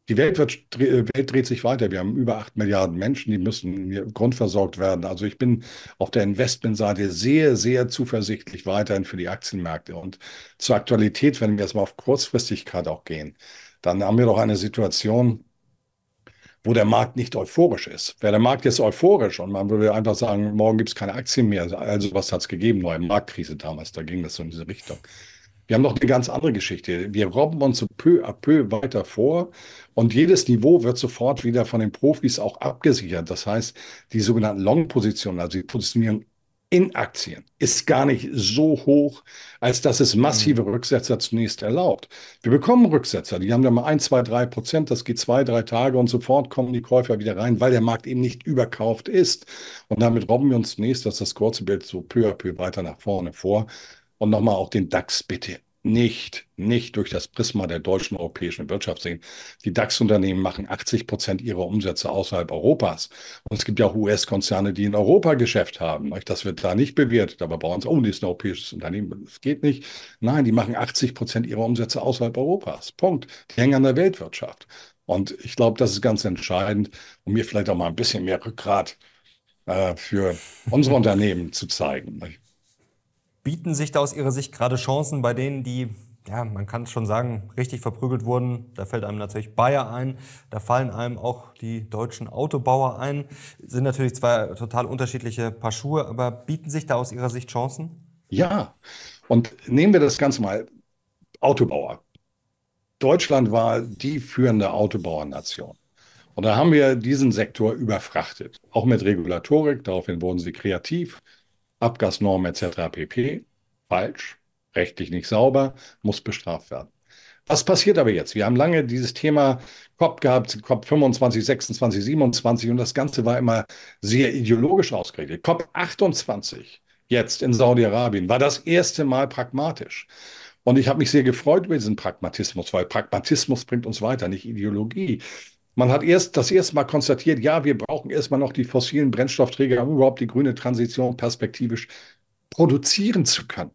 [SPEAKER 1] die Welt, wird, äh, Welt dreht sich weiter. Wir haben über acht Milliarden Menschen, die müssen grundversorgt werden. Also ich bin auf der Investmentseite sehr, sehr zuversichtlich weiterhin für die Aktienmärkte. Und zur Aktualität, wenn wir jetzt mal auf Kurzfristigkeit auch gehen, dann haben wir doch eine Situation, wo der Markt nicht euphorisch ist. Wäre der Markt jetzt euphorisch und man würde einfach sagen, morgen gibt es keine Aktien mehr, also was hat es gegeben? Neue Marktkrise damals, da ging das so in diese Richtung. Wir haben noch eine ganz andere Geschichte. Wir robben uns so peu à peu weiter vor und jedes Niveau wird sofort wieder von den Profis auch abgesichert. Das heißt, die sogenannten Long-Positionen, also die Positionierung in Aktien, ist gar nicht so hoch, als dass es massive mhm. Rücksetzer zunächst erlaubt. Wir bekommen Rücksetzer, die haben dann mal ein, zwei, drei Prozent, das geht zwei, drei Tage und sofort kommen die Käufer wieder rein, weil der Markt eben nicht überkauft ist. Und damit robben wir uns zunächst, dass das kurze Bild so peu à peu weiter nach vorne vor. Und nochmal auch den DAX bitte nicht, nicht durch das Prisma der deutschen und europäischen Wirtschaft sehen. Die DAX-Unternehmen machen 80 Prozent ihrer Umsätze außerhalb Europas. Und es gibt ja auch US-Konzerne, die in Europa Geschäft haben. Das wird da nicht bewertet. Aber bei uns, oh, die ist ein europäisches Unternehmen. Das geht nicht. Nein, die machen 80 Prozent ihrer Umsätze außerhalb Europas. Punkt. Die hängen an der Weltwirtschaft. Und ich glaube, das ist ganz entscheidend, um mir vielleicht auch mal ein bisschen mehr Rückgrat äh, für unsere Unternehmen zu zeigen. Nicht?
[SPEAKER 2] Bieten sich da aus Ihrer Sicht gerade Chancen bei denen, die, ja, man kann es schon sagen, richtig verprügelt wurden? Da fällt einem natürlich Bayer ein, da fallen einem auch die deutschen Autobauer ein. Sind natürlich zwei total unterschiedliche Paar Schuhe, aber bieten sich da aus Ihrer Sicht
[SPEAKER 1] Chancen? Ja, und nehmen wir das Ganze mal. Autobauer. Deutschland war die führende Autobauernation. Und da haben wir diesen Sektor überfrachtet, auch mit Regulatorik. Daraufhin wurden sie kreativ. Abgasnormen etc. pp. Falsch, rechtlich nicht sauber, muss bestraft werden. Was passiert aber jetzt? Wir haben lange dieses Thema COP gehabt, COP 25, 26, 27 und das Ganze war immer sehr ideologisch ausgerichtet. COP 28 jetzt in Saudi-Arabien war das erste Mal pragmatisch. Und ich habe mich sehr gefreut über diesen Pragmatismus, weil Pragmatismus bringt uns weiter, nicht Ideologie. Man hat erst das erste Mal konstatiert, ja, wir brauchen erstmal noch die fossilen Brennstoffträger, um überhaupt die grüne Transition perspektivisch produzieren zu können.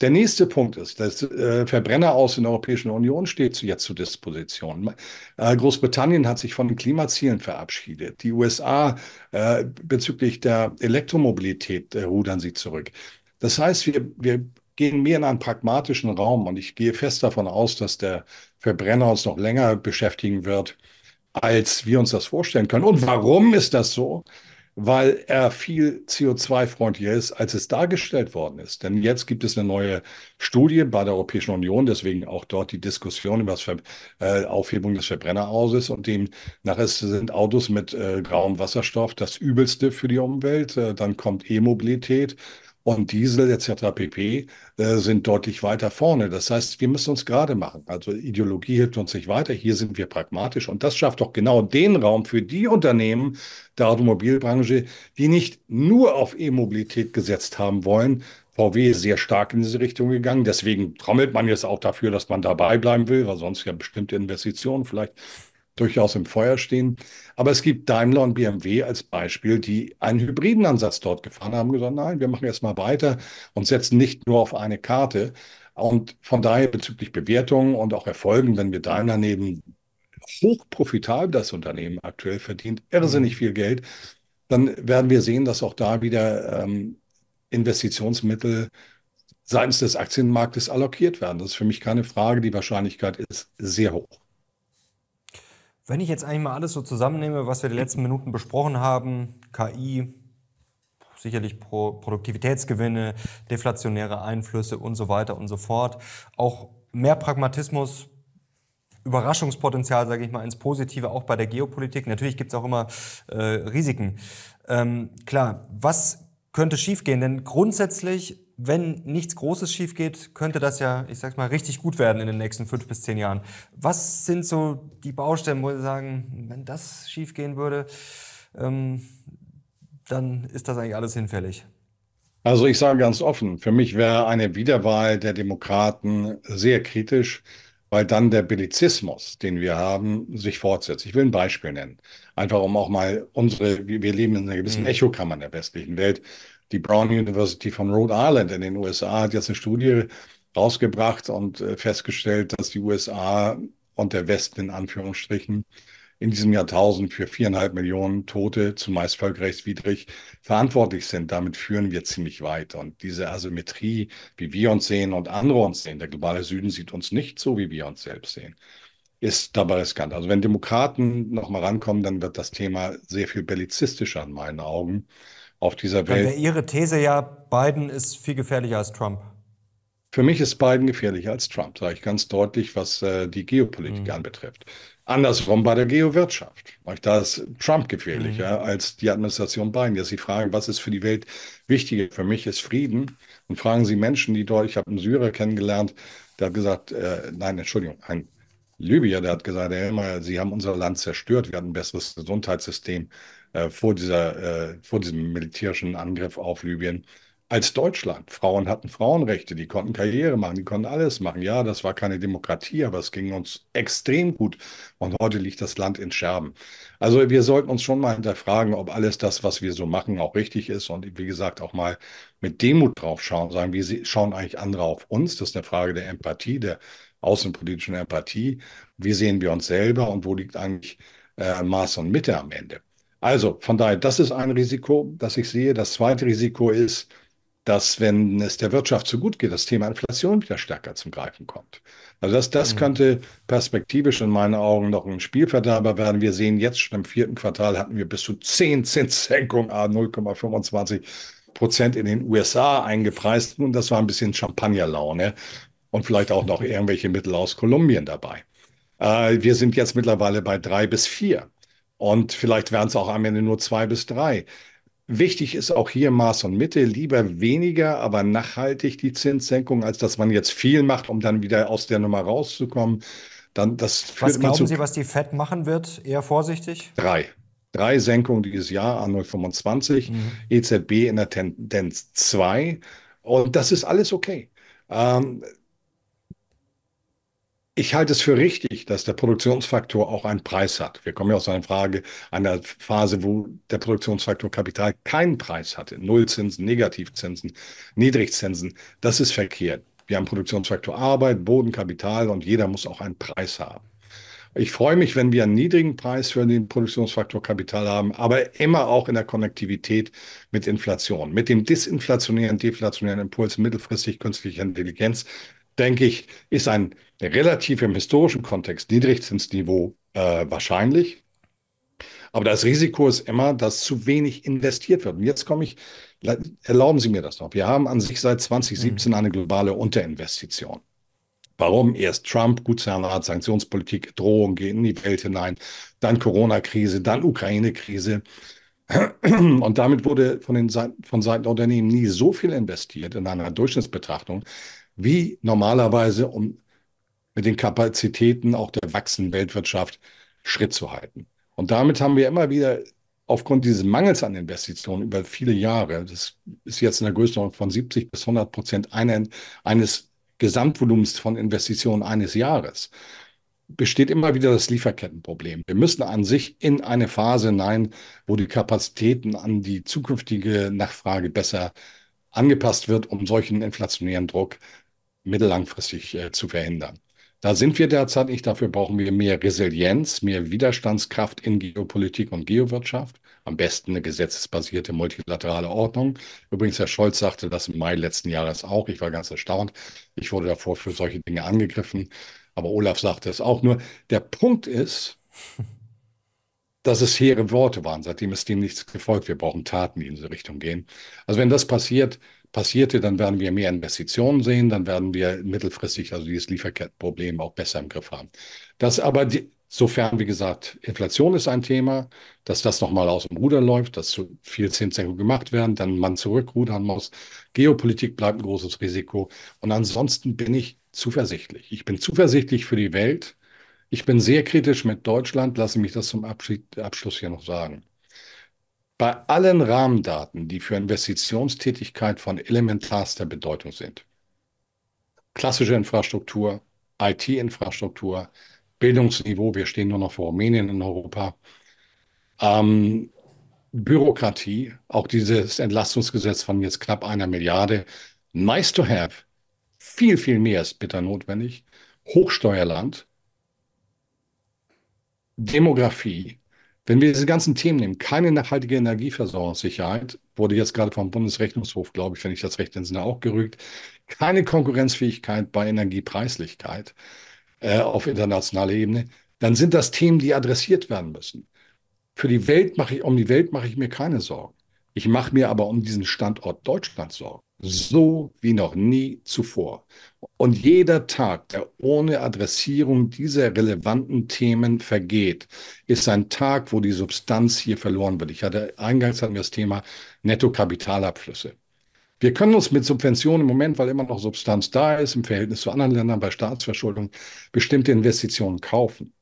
[SPEAKER 1] Der nächste Punkt ist, das äh, Verbrenner aus der Europäischen Union steht jetzt zur Disposition. Äh, Großbritannien hat sich von den Klimazielen verabschiedet. Die USA äh, bezüglich der Elektromobilität rudern sie zurück. Das heißt, wir, wir gehen mehr in einen pragmatischen Raum und ich gehe fest davon aus, dass der Verbrenner uns noch länger beschäftigen wird als wir uns das vorstellen können. Und warum ist das so? Weil er viel CO2-freundlicher ist, als es dargestellt worden ist. Denn jetzt gibt es eine neue Studie bei der Europäischen Union, deswegen auch dort die Diskussion über die äh, Aufhebung des Verbrennerhauses und demnach sind Autos mit äh, grauem Wasserstoff das Übelste für die Umwelt. Äh, dann kommt E-Mobilität und Diesel etc. pp. Äh, sind deutlich weiter vorne. Das heißt, wir müssen uns gerade machen. Also Ideologie hilft uns nicht weiter. Hier sind wir pragmatisch und das schafft doch genau den Raum für die Unternehmen der Automobilbranche, die nicht nur auf E-Mobilität gesetzt haben wollen, VW ist sehr stark in diese Richtung gegangen. Deswegen trommelt man jetzt auch dafür, dass man dabei bleiben will, weil sonst ja bestimmte Investitionen vielleicht durchaus im Feuer stehen. Aber es gibt Daimler und BMW als Beispiel, die einen hybriden Ansatz dort gefahren haben, gesagt, nein, wir machen erstmal weiter und setzen nicht nur auf eine Karte. Und von daher bezüglich Bewertungen und auch Erfolgen, wenn wir Daimler nehmen, hochprofitabel das Unternehmen aktuell verdient, irrsinnig mhm. viel Geld, dann werden wir sehen, dass auch da wieder ähm, Investitionsmittel seitens des Aktienmarktes allokiert werden. Das ist für mich keine Frage. Die Wahrscheinlichkeit ist sehr hoch.
[SPEAKER 2] Wenn ich jetzt eigentlich mal alles so zusammennehme, was wir die letzten Minuten besprochen haben, KI, sicherlich Pro Produktivitätsgewinne, deflationäre Einflüsse und so weiter und so fort, auch mehr Pragmatismus, Überraschungspotenzial, sage ich mal, ins Positive, auch bei der Geopolitik. Natürlich gibt es auch immer äh, Risiken. Ähm, klar, was könnte schiefgehen? Denn grundsätzlich wenn nichts Großes schief geht, könnte das ja, ich sag's mal, richtig gut werden in den nächsten fünf bis zehn Jahren. Was sind so die Baustellen, wo Sie sagen, wenn das schief gehen würde, ähm, dann ist das eigentlich alles hinfällig?
[SPEAKER 1] Also ich sage ganz offen, für mich wäre eine Wiederwahl der Demokraten sehr kritisch, weil dann der Belizismus, den wir haben, sich fortsetzt. Ich will ein Beispiel nennen. Einfach um auch mal unsere, wir leben in einer gewissen mhm. Echokammer der westlichen Welt, die Brown University von Rhode Island in den USA hat jetzt eine Studie rausgebracht und äh, festgestellt, dass die USA und der Westen in Anführungsstrichen in diesem Jahrtausend für viereinhalb Millionen Tote, zumeist völkerrechtswidrig, verantwortlich sind. Damit führen wir ziemlich weit. Und diese Asymmetrie, wie wir uns sehen und andere uns sehen, der globale Süden sieht uns nicht so, wie wir uns selbst sehen, ist dabei riskant. Also wenn Demokraten nochmal rankommen, dann wird das Thema sehr viel bellizistischer in meinen Augen auf dieser Welt. Dann wäre
[SPEAKER 2] Ihre These ja, Biden ist viel gefährlicher als Trump.
[SPEAKER 1] Für mich ist Biden gefährlicher als Trump, sage ich ganz deutlich, was äh, die Geopolitik mhm. anbetrifft. Andersrum bei der Geowirtschaft. Da ist Trump gefährlicher mhm. als die Administration Biden. Jetzt Sie fragen, was ist für die Welt wichtiger? Für mich ist Frieden. Und fragen Sie Menschen, die dort, ich habe einen Syrer kennengelernt, der hat gesagt, äh, nein, Entschuldigung, ein Libyer, der hat gesagt, Herr immer, Sie haben unser Land zerstört, wir hatten ein besseres Gesundheitssystem, äh, vor, dieser, äh, vor diesem militärischen Angriff auf Libyen als Deutschland. Frauen hatten Frauenrechte, die konnten Karriere machen, die konnten alles machen. Ja, das war keine Demokratie, aber es ging uns extrem gut. Und heute liegt das Land in Scherben. Also wir sollten uns schon mal hinterfragen, ob alles das, was wir so machen, auch richtig ist. Und wie gesagt, auch mal mit Demut drauf schauen, sagen, wie schauen eigentlich andere auf uns? Das ist eine Frage der Empathie, der außenpolitischen Empathie. Wie sehen wir uns selber und wo liegt eigentlich äh, Maß und Mitte am Ende? Also von daher, das ist ein Risiko, das ich sehe. Das zweite Risiko ist, dass, wenn es der Wirtschaft zu gut geht, das Thema Inflation wieder stärker zum Greifen kommt. Also das, das mhm. könnte perspektivisch in meinen Augen noch ein Spielverderber werden. Wir sehen jetzt schon im vierten Quartal hatten wir bis zu 10 Zinssenkungen, ah, a 0,25 Prozent in den USA eingepreist. Und das war ein bisschen Champagnerlaune und vielleicht auch noch irgendwelche Mittel aus Kolumbien dabei. Äh, wir sind jetzt mittlerweile bei drei bis vier. Und vielleicht wären es auch am Ende nur zwei bis drei. Wichtig ist auch hier Maß und Mitte, lieber weniger, aber nachhaltig die Zinssenkung, als dass man jetzt viel macht, um dann wieder aus der Nummer rauszukommen. Dann, das was glauben Sie,
[SPEAKER 2] was die Fed machen wird? Eher vorsichtig?
[SPEAKER 1] Drei. Drei Senkungen dieses Jahr, an 025 mhm. EZB in der Tendenz zwei. Und das ist alles okay. Ähm, ich halte es für richtig, dass der Produktionsfaktor auch einen Preis hat. Wir kommen ja aus einer Frage, einer Phase, wo der Produktionsfaktor Kapital keinen Preis hatte. Nullzinsen, Negativzinsen, Niedrigzinsen. Das ist verkehrt. Wir haben Produktionsfaktor Arbeit, Boden, Kapital und jeder muss auch einen Preis haben. Ich freue mich, wenn wir einen niedrigen Preis für den Produktionsfaktor Kapital haben, aber immer auch in der Konnektivität mit Inflation. Mit dem disinflationären, deflationären Impuls mittelfristig künstlicher Intelligenz denke ich, ist ein relativ im historischen Kontext Niedrigzinsniveau äh, wahrscheinlich. Aber das Risiko ist immer, dass zu wenig investiert wird. Und jetzt komme ich, erlauben Sie mir das noch. Wir haben an sich seit 2017 mhm. eine globale Unterinvestition. Warum erst Trump, Gutsherrenrat, Sanktionspolitik, Drohung gehen in die Welt hinein, dann Corona-Krise, dann Ukraine-Krise. (clears throat) Und damit wurde von, den Seiten, von Seiten der Unternehmen nie so viel investiert in einer Durchschnittsbetrachtung, wie normalerweise, um mit den Kapazitäten auch der wachsenden Weltwirtschaft Schritt zu halten. Und damit haben wir immer wieder aufgrund dieses Mangels an Investitionen über viele Jahre, das ist jetzt in der Größenordnung von 70 bis 100 Prozent eines Gesamtvolumens von Investitionen eines Jahres, besteht immer wieder das Lieferkettenproblem. Wir müssen an sich in eine Phase hinein, wo die Kapazitäten an die zukünftige Nachfrage besser angepasst wird, um solchen inflationären Druck mittellangfristig äh, zu verhindern. Da sind wir derzeit nicht. Dafür brauchen wir mehr Resilienz, mehr Widerstandskraft in Geopolitik und Geowirtschaft. Am besten eine gesetzesbasierte multilaterale Ordnung. Übrigens, Herr Scholz sagte das im Mai letzten Jahres auch. Ich war ganz erstaunt. Ich wurde davor für solche Dinge angegriffen. Aber Olaf sagte es auch nur. Der Punkt ist, dass es hehre Worte waren. Seitdem ist dem nichts gefolgt. Wir brauchen Taten, die in diese Richtung gehen. Also wenn das passiert, passierte, dann werden wir mehr Investitionen sehen, dann werden wir mittelfristig also dieses Lieferkettenproblem auch besser im Griff haben. Das aber, die, sofern, wie gesagt, Inflation ist ein Thema, dass das nochmal aus dem Ruder läuft, dass zu viel Zinssenkung gemacht werden, dann man zurückrudern muss. Geopolitik bleibt ein großes Risiko. Und ansonsten bin ich zuversichtlich. Ich bin zuversichtlich für die Welt. Ich bin sehr kritisch mit Deutschland, Lassen Sie mich das zum Abschied, Abschluss hier noch sagen bei allen Rahmendaten, die für Investitionstätigkeit von elementarster Bedeutung sind. Klassische Infrastruktur, IT-Infrastruktur, Bildungsniveau, wir stehen nur noch vor Rumänien in Europa, ähm, Bürokratie, auch dieses Entlastungsgesetz von jetzt knapp einer Milliarde, nice to have, viel, viel mehr ist bitter notwendig, Hochsteuerland, Demografie, wenn wir diese ganzen Themen nehmen, keine nachhaltige Energieversorgungssicherheit, wurde jetzt gerade vom Bundesrechnungshof, glaube ich, wenn ich das recht entsinne, auch gerügt, keine Konkurrenzfähigkeit bei Energiepreislichkeit äh, auf internationaler Ebene, dann sind das Themen, die adressiert werden müssen. Für die Welt mache ich, um die Welt mache ich mir keine Sorgen. Ich mache mir aber um diesen Standort Deutschland Sorgen so wie noch nie zuvor. Und jeder Tag, der ohne Adressierung dieser relevanten Themen vergeht, ist ein Tag, wo die Substanz hier verloren wird. Ich hatte eingangs hatten wir das Thema Nettokapitalabflüsse. Wir können uns mit Subventionen im Moment, weil immer noch Substanz da ist, im Verhältnis zu anderen Ländern bei Staatsverschuldung, bestimmte Investitionen kaufen.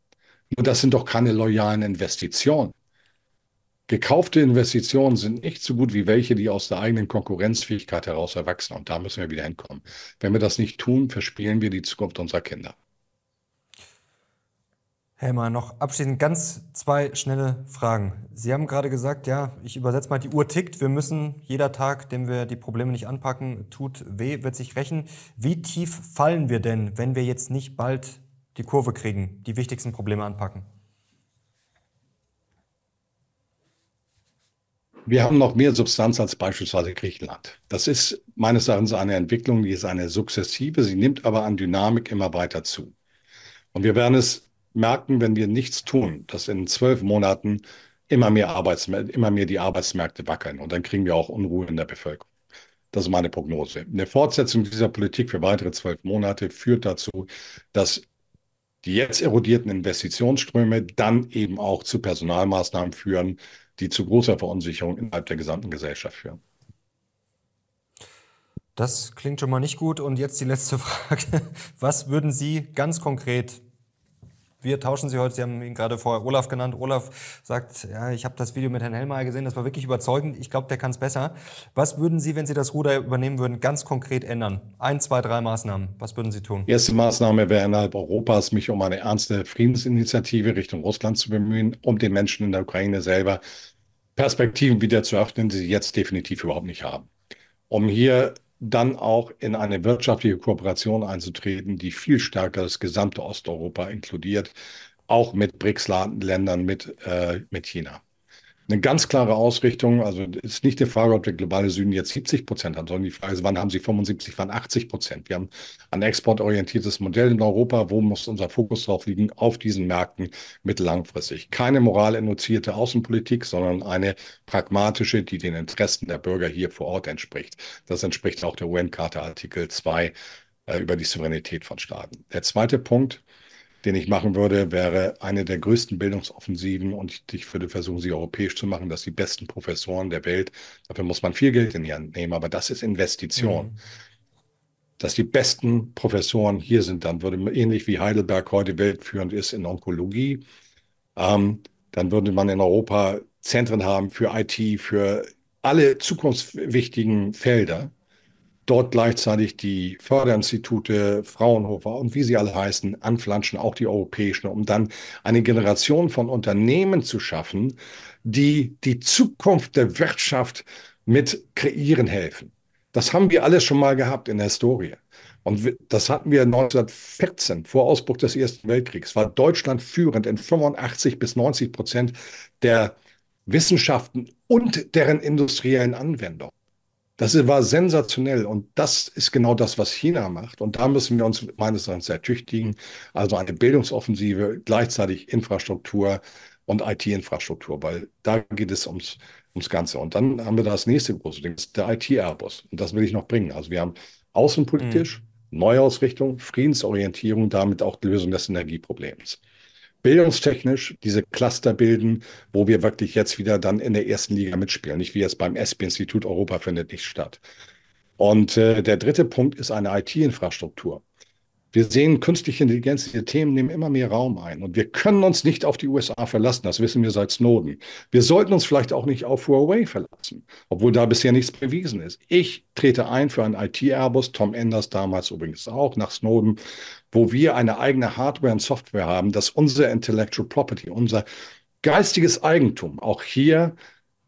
[SPEAKER 1] Und das sind doch keine loyalen Investitionen. Gekaufte Investitionen sind nicht so gut wie welche, die aus der eigenen Konkurrenzfähigkeit heraus erwachsen. Und da müssen wir wieder hinkommen. Wenn wir das nicht tun, verspielen wir die Zukunft unserer Kinder.
[SPEAKER 2] Helmer, noch abschließend ganz zwei schnelle Fragen. Sie haben gerade gesagt, ja, ich übersetze mal, die Uhr tickt. Wir müssen jeder Tag, den wir die Probleme nicht anpacken, tut weh, wird sich rächen. Wie tief fallen wir denn, wenn wir jetzt nicht bald die Kurve kriegen, die wichtigsten Probleme anpacken?
[SPEAKER 1] Wir haben noch mehr Substanz als beispielsweise Griechenland. Das ist meines Erachtens eine Entwicklung, die ist eine sukzessive, sie nimmt aber an Dynamik immer weiter zu. Und wir werden es merken, wenn wir nichts tun, dass in zwölf Monaten immer mehr, Arbeitsmärkte, immer mehr die Arbeitsmärkte wackeln und dann kriegen wir auch Unruhe in der Bevölkerung. Das ist meine Prognose. Eine Fortsetzung dieser Politik für weitere zwölf Monate führt dazu, dass die jetzt erodierten Investitionsströme dann eben auch zu Personalmaßnahmen führen, die zu großer Verunsicherung innerhalb der gesamten Gesellschaft führen.
[SPEAKER 2] Das klingt schon mal nicht gut. Und jetzt die letzte (laughs) Frage. Was würden Sie ganz konkret wir tauschen sie heute. Sie haben ihn gerade vorher Olaf genannt. Olaf sagt, ja, ich habe das Video mit Herrn Hellmeier gesehen. Das war wirklich überzeugend. Ich glaube, der kann es besser. Was würden Sie, wenn Sie das Ruder übernehmen würden, ganz konkret ändern? Ein, zwei, drei Maßnahmen. Was würden Sie tun?
[SPEAKER 1] Erste Maßnahme wäre innerhalb Europas, mich um eine ernste Friedensinitiative Richtung Russland zu bemühen, um den Menschen in der Ukraine selber Perspektiven wieder zu öffnen, die sie jetzt definitiv überhaupt nicht haben. Um hier dann auch in eine wirtschaftliche Kooperation einzutreten, die viel stärker das gesamte Osteuropa inkludiert, auch mit BRICS-Ländern, mit, äh, mit China eine ganz klare Ausrichtung. Also ist nicht die Frage, ob der globale Süden jetzt 70 Prozent hat, sondern die Frage ist, wann haben sie 75, wann 80 Prozent. Wir haben ein exportorientiertes Modell in Europa. Wo muss unser Fokus drauf liegen? Auf diesen Märkten mittellangfristig. Keine moralinduzierte Außenpolitik, sondern eine pragmatische, die den Interessen der Bürger hier vor Ort entspricht. Das entspricht auch der UN-Charta Artikel 2 äh, über die Souveränität von Staaten. Der zweite Punkt, den ich machen würde, wäre eine der größten Bildungsoffensiven und ich, ich würde versuchen, sie europäisch zu machen, dass die besten Professoren der Welt, dafür muss man viel Geld in die Hand nehmen, aber das ist Investition. Mhm. Dass die besten Professoren hier sind, dann würde man, ähnlich wie Heidelberg heute weltführend ist in Onkologie, ähm, dann würde man in Europa Zentren haben für IT, für alle zukunftswichtigen Felder dort gleichzeitig die Förderinstitute, Fraunhofer und wie sie alle heißen, anflanschen, auch die europäischen, um dann eine Generation von Unternehmen zu schaffen, die die Zukunft der Wirtschaft mit kreieren helfen. Das haben wir alles schon mal gehabt in der Historie. Und das hatten wir 1914 vor Ausbruch des Ersten Weltkriegs, war Deutschland führend in 85 bis 90 Prozent der Wissenschaften und deren industriellen Anwendung. Das war sensationell und das ist genau das, was China macht. Und da müssen wir uns meines Erachtens ertüchtigen. Also eine Bildungsoffensive, gleichzeitig Infrastruktur und IT-Infrastruktur, weil da geht es ums, ums Ganze. Und dann haben wir das nächste große Ding, der IT-Airbus. Und das will ich noch bringen. Also wir haben außenpolitisch mhm. Neuausrichtung, Friedensorientierung, damit auch die Lösung des Energieproblems bildungstechnisch diese Cluster bilden, wo wir wirklich jetzt wieder dann in der ersten Liga mitspielen. Nicht wie jetzt beim ESPI-Institut Europa findet nicht statt. Und äh, der dritte Punkt ist eine IT-Infrastruktur. Wir sehen künstliche Intelligenz, diese Themen nehmen immer mehr Raum ein. Und wir können uns nicht auf die USA verlassen, das wissen wir seit Snowden. Wir sollten uns vielleicht auch nicht auf Huawei verlassen, obwohl da bisher nichts bewiesen ist. Ich trete ein für einen IT-Airbus, Tom Enders damals übrigens auch nach Snowden wo wir eine eigene Hardware und Software haben, dass unsere Intellectual Property, unser geistiges Eigentum auch hier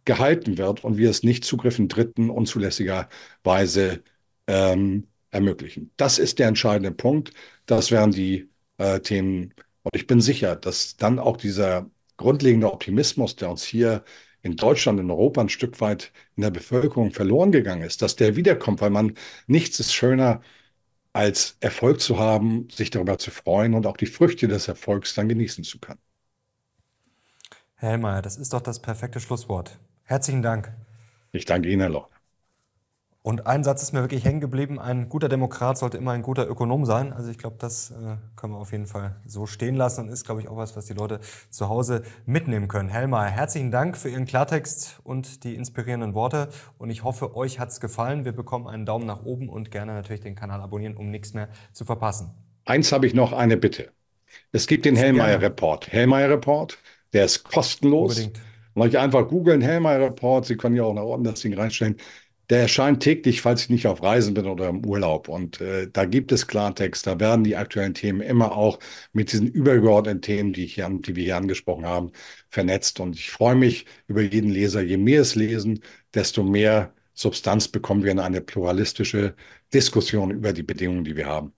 [SPEAKER 1] gehalten wird und wir es nicht Zugriffen Dritten unzulässigerweise ähm, ermöglichen. Das ist der entscheidende Punkt. Das wären die äh, Themen. Und ich bin sicher, dass dann auch dieser grundlegende Optimismus, der uns hier in Deutschland, in Europa ein Stück weit in der Bevölkerung verloren gegangen ist, dass der wiederkommt, weil man nichts ist schöner als Erfolg zu haben, sich darüber zu freuen und auch die Früchte des Erfolgs dann genießen zu können.
[SPEAKER 2] Herr Helmer, das ist doch das perfekte Schlusswort. Herzlichen Dank.
[SPEAKER 1] Ich danke Ihnen, Herr Loch.
[SPEAKER 2] Und ein Satz ist mir wirklich hängen geblieben, ein guter Demokrat sollte immer ein guter Ökonom sein. Also ich glaube, das äh, können wir auf jeden Fall so stehen lassen und ist, glaube ich, auch was, was die Leute zu Hause mitnehmen können. Helma, herzlichen Dank für Ihren Klartext und die inspirierenden Worte und ich hoffe, euch hat es gefallen. Wir bekommen einen Daumen nach oben und gerne natürlich den Kanal abonnieren, um nichts mehr zu verpassen.
[SPEAKER 1] Eins habe ich noch, eine Bitte. Es gibt den Hellmeier-Report. Hellmeier-Report, der ist kostenlos. Unbedingt. Und euch einfach googeln, Hellmeier-Report, Sie können ja auch nach oben das Ding reinstellen der erscheint täglich, falls ich nicht auf Reisen bin oder im Urlaub. Und äh, da gibt es Klartext, da werden die aktuellen Themen immer auch mit diesen übergeordneten Themen, die, ich hier, die wir hier angesprochen haben, vernetzt. Und ich freue mich über jeden Leser. Je mehr es lesen, desto mehr Substanz bekommen wir in eine pluralistische Diskussion über die Bedingungen, die wir haben.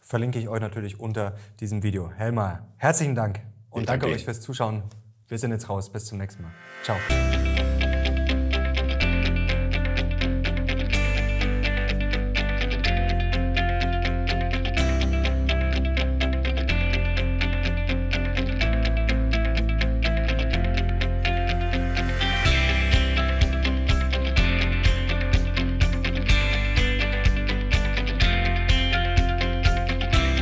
[SPEAKER 2] Verlinke ich euch natürlich unter diesem Video. Helma, herzlichen Dank und ich danke euch fürs Zuschauen. Wir sind jetzt raus. Bis zum nächsten Mal. Ciao.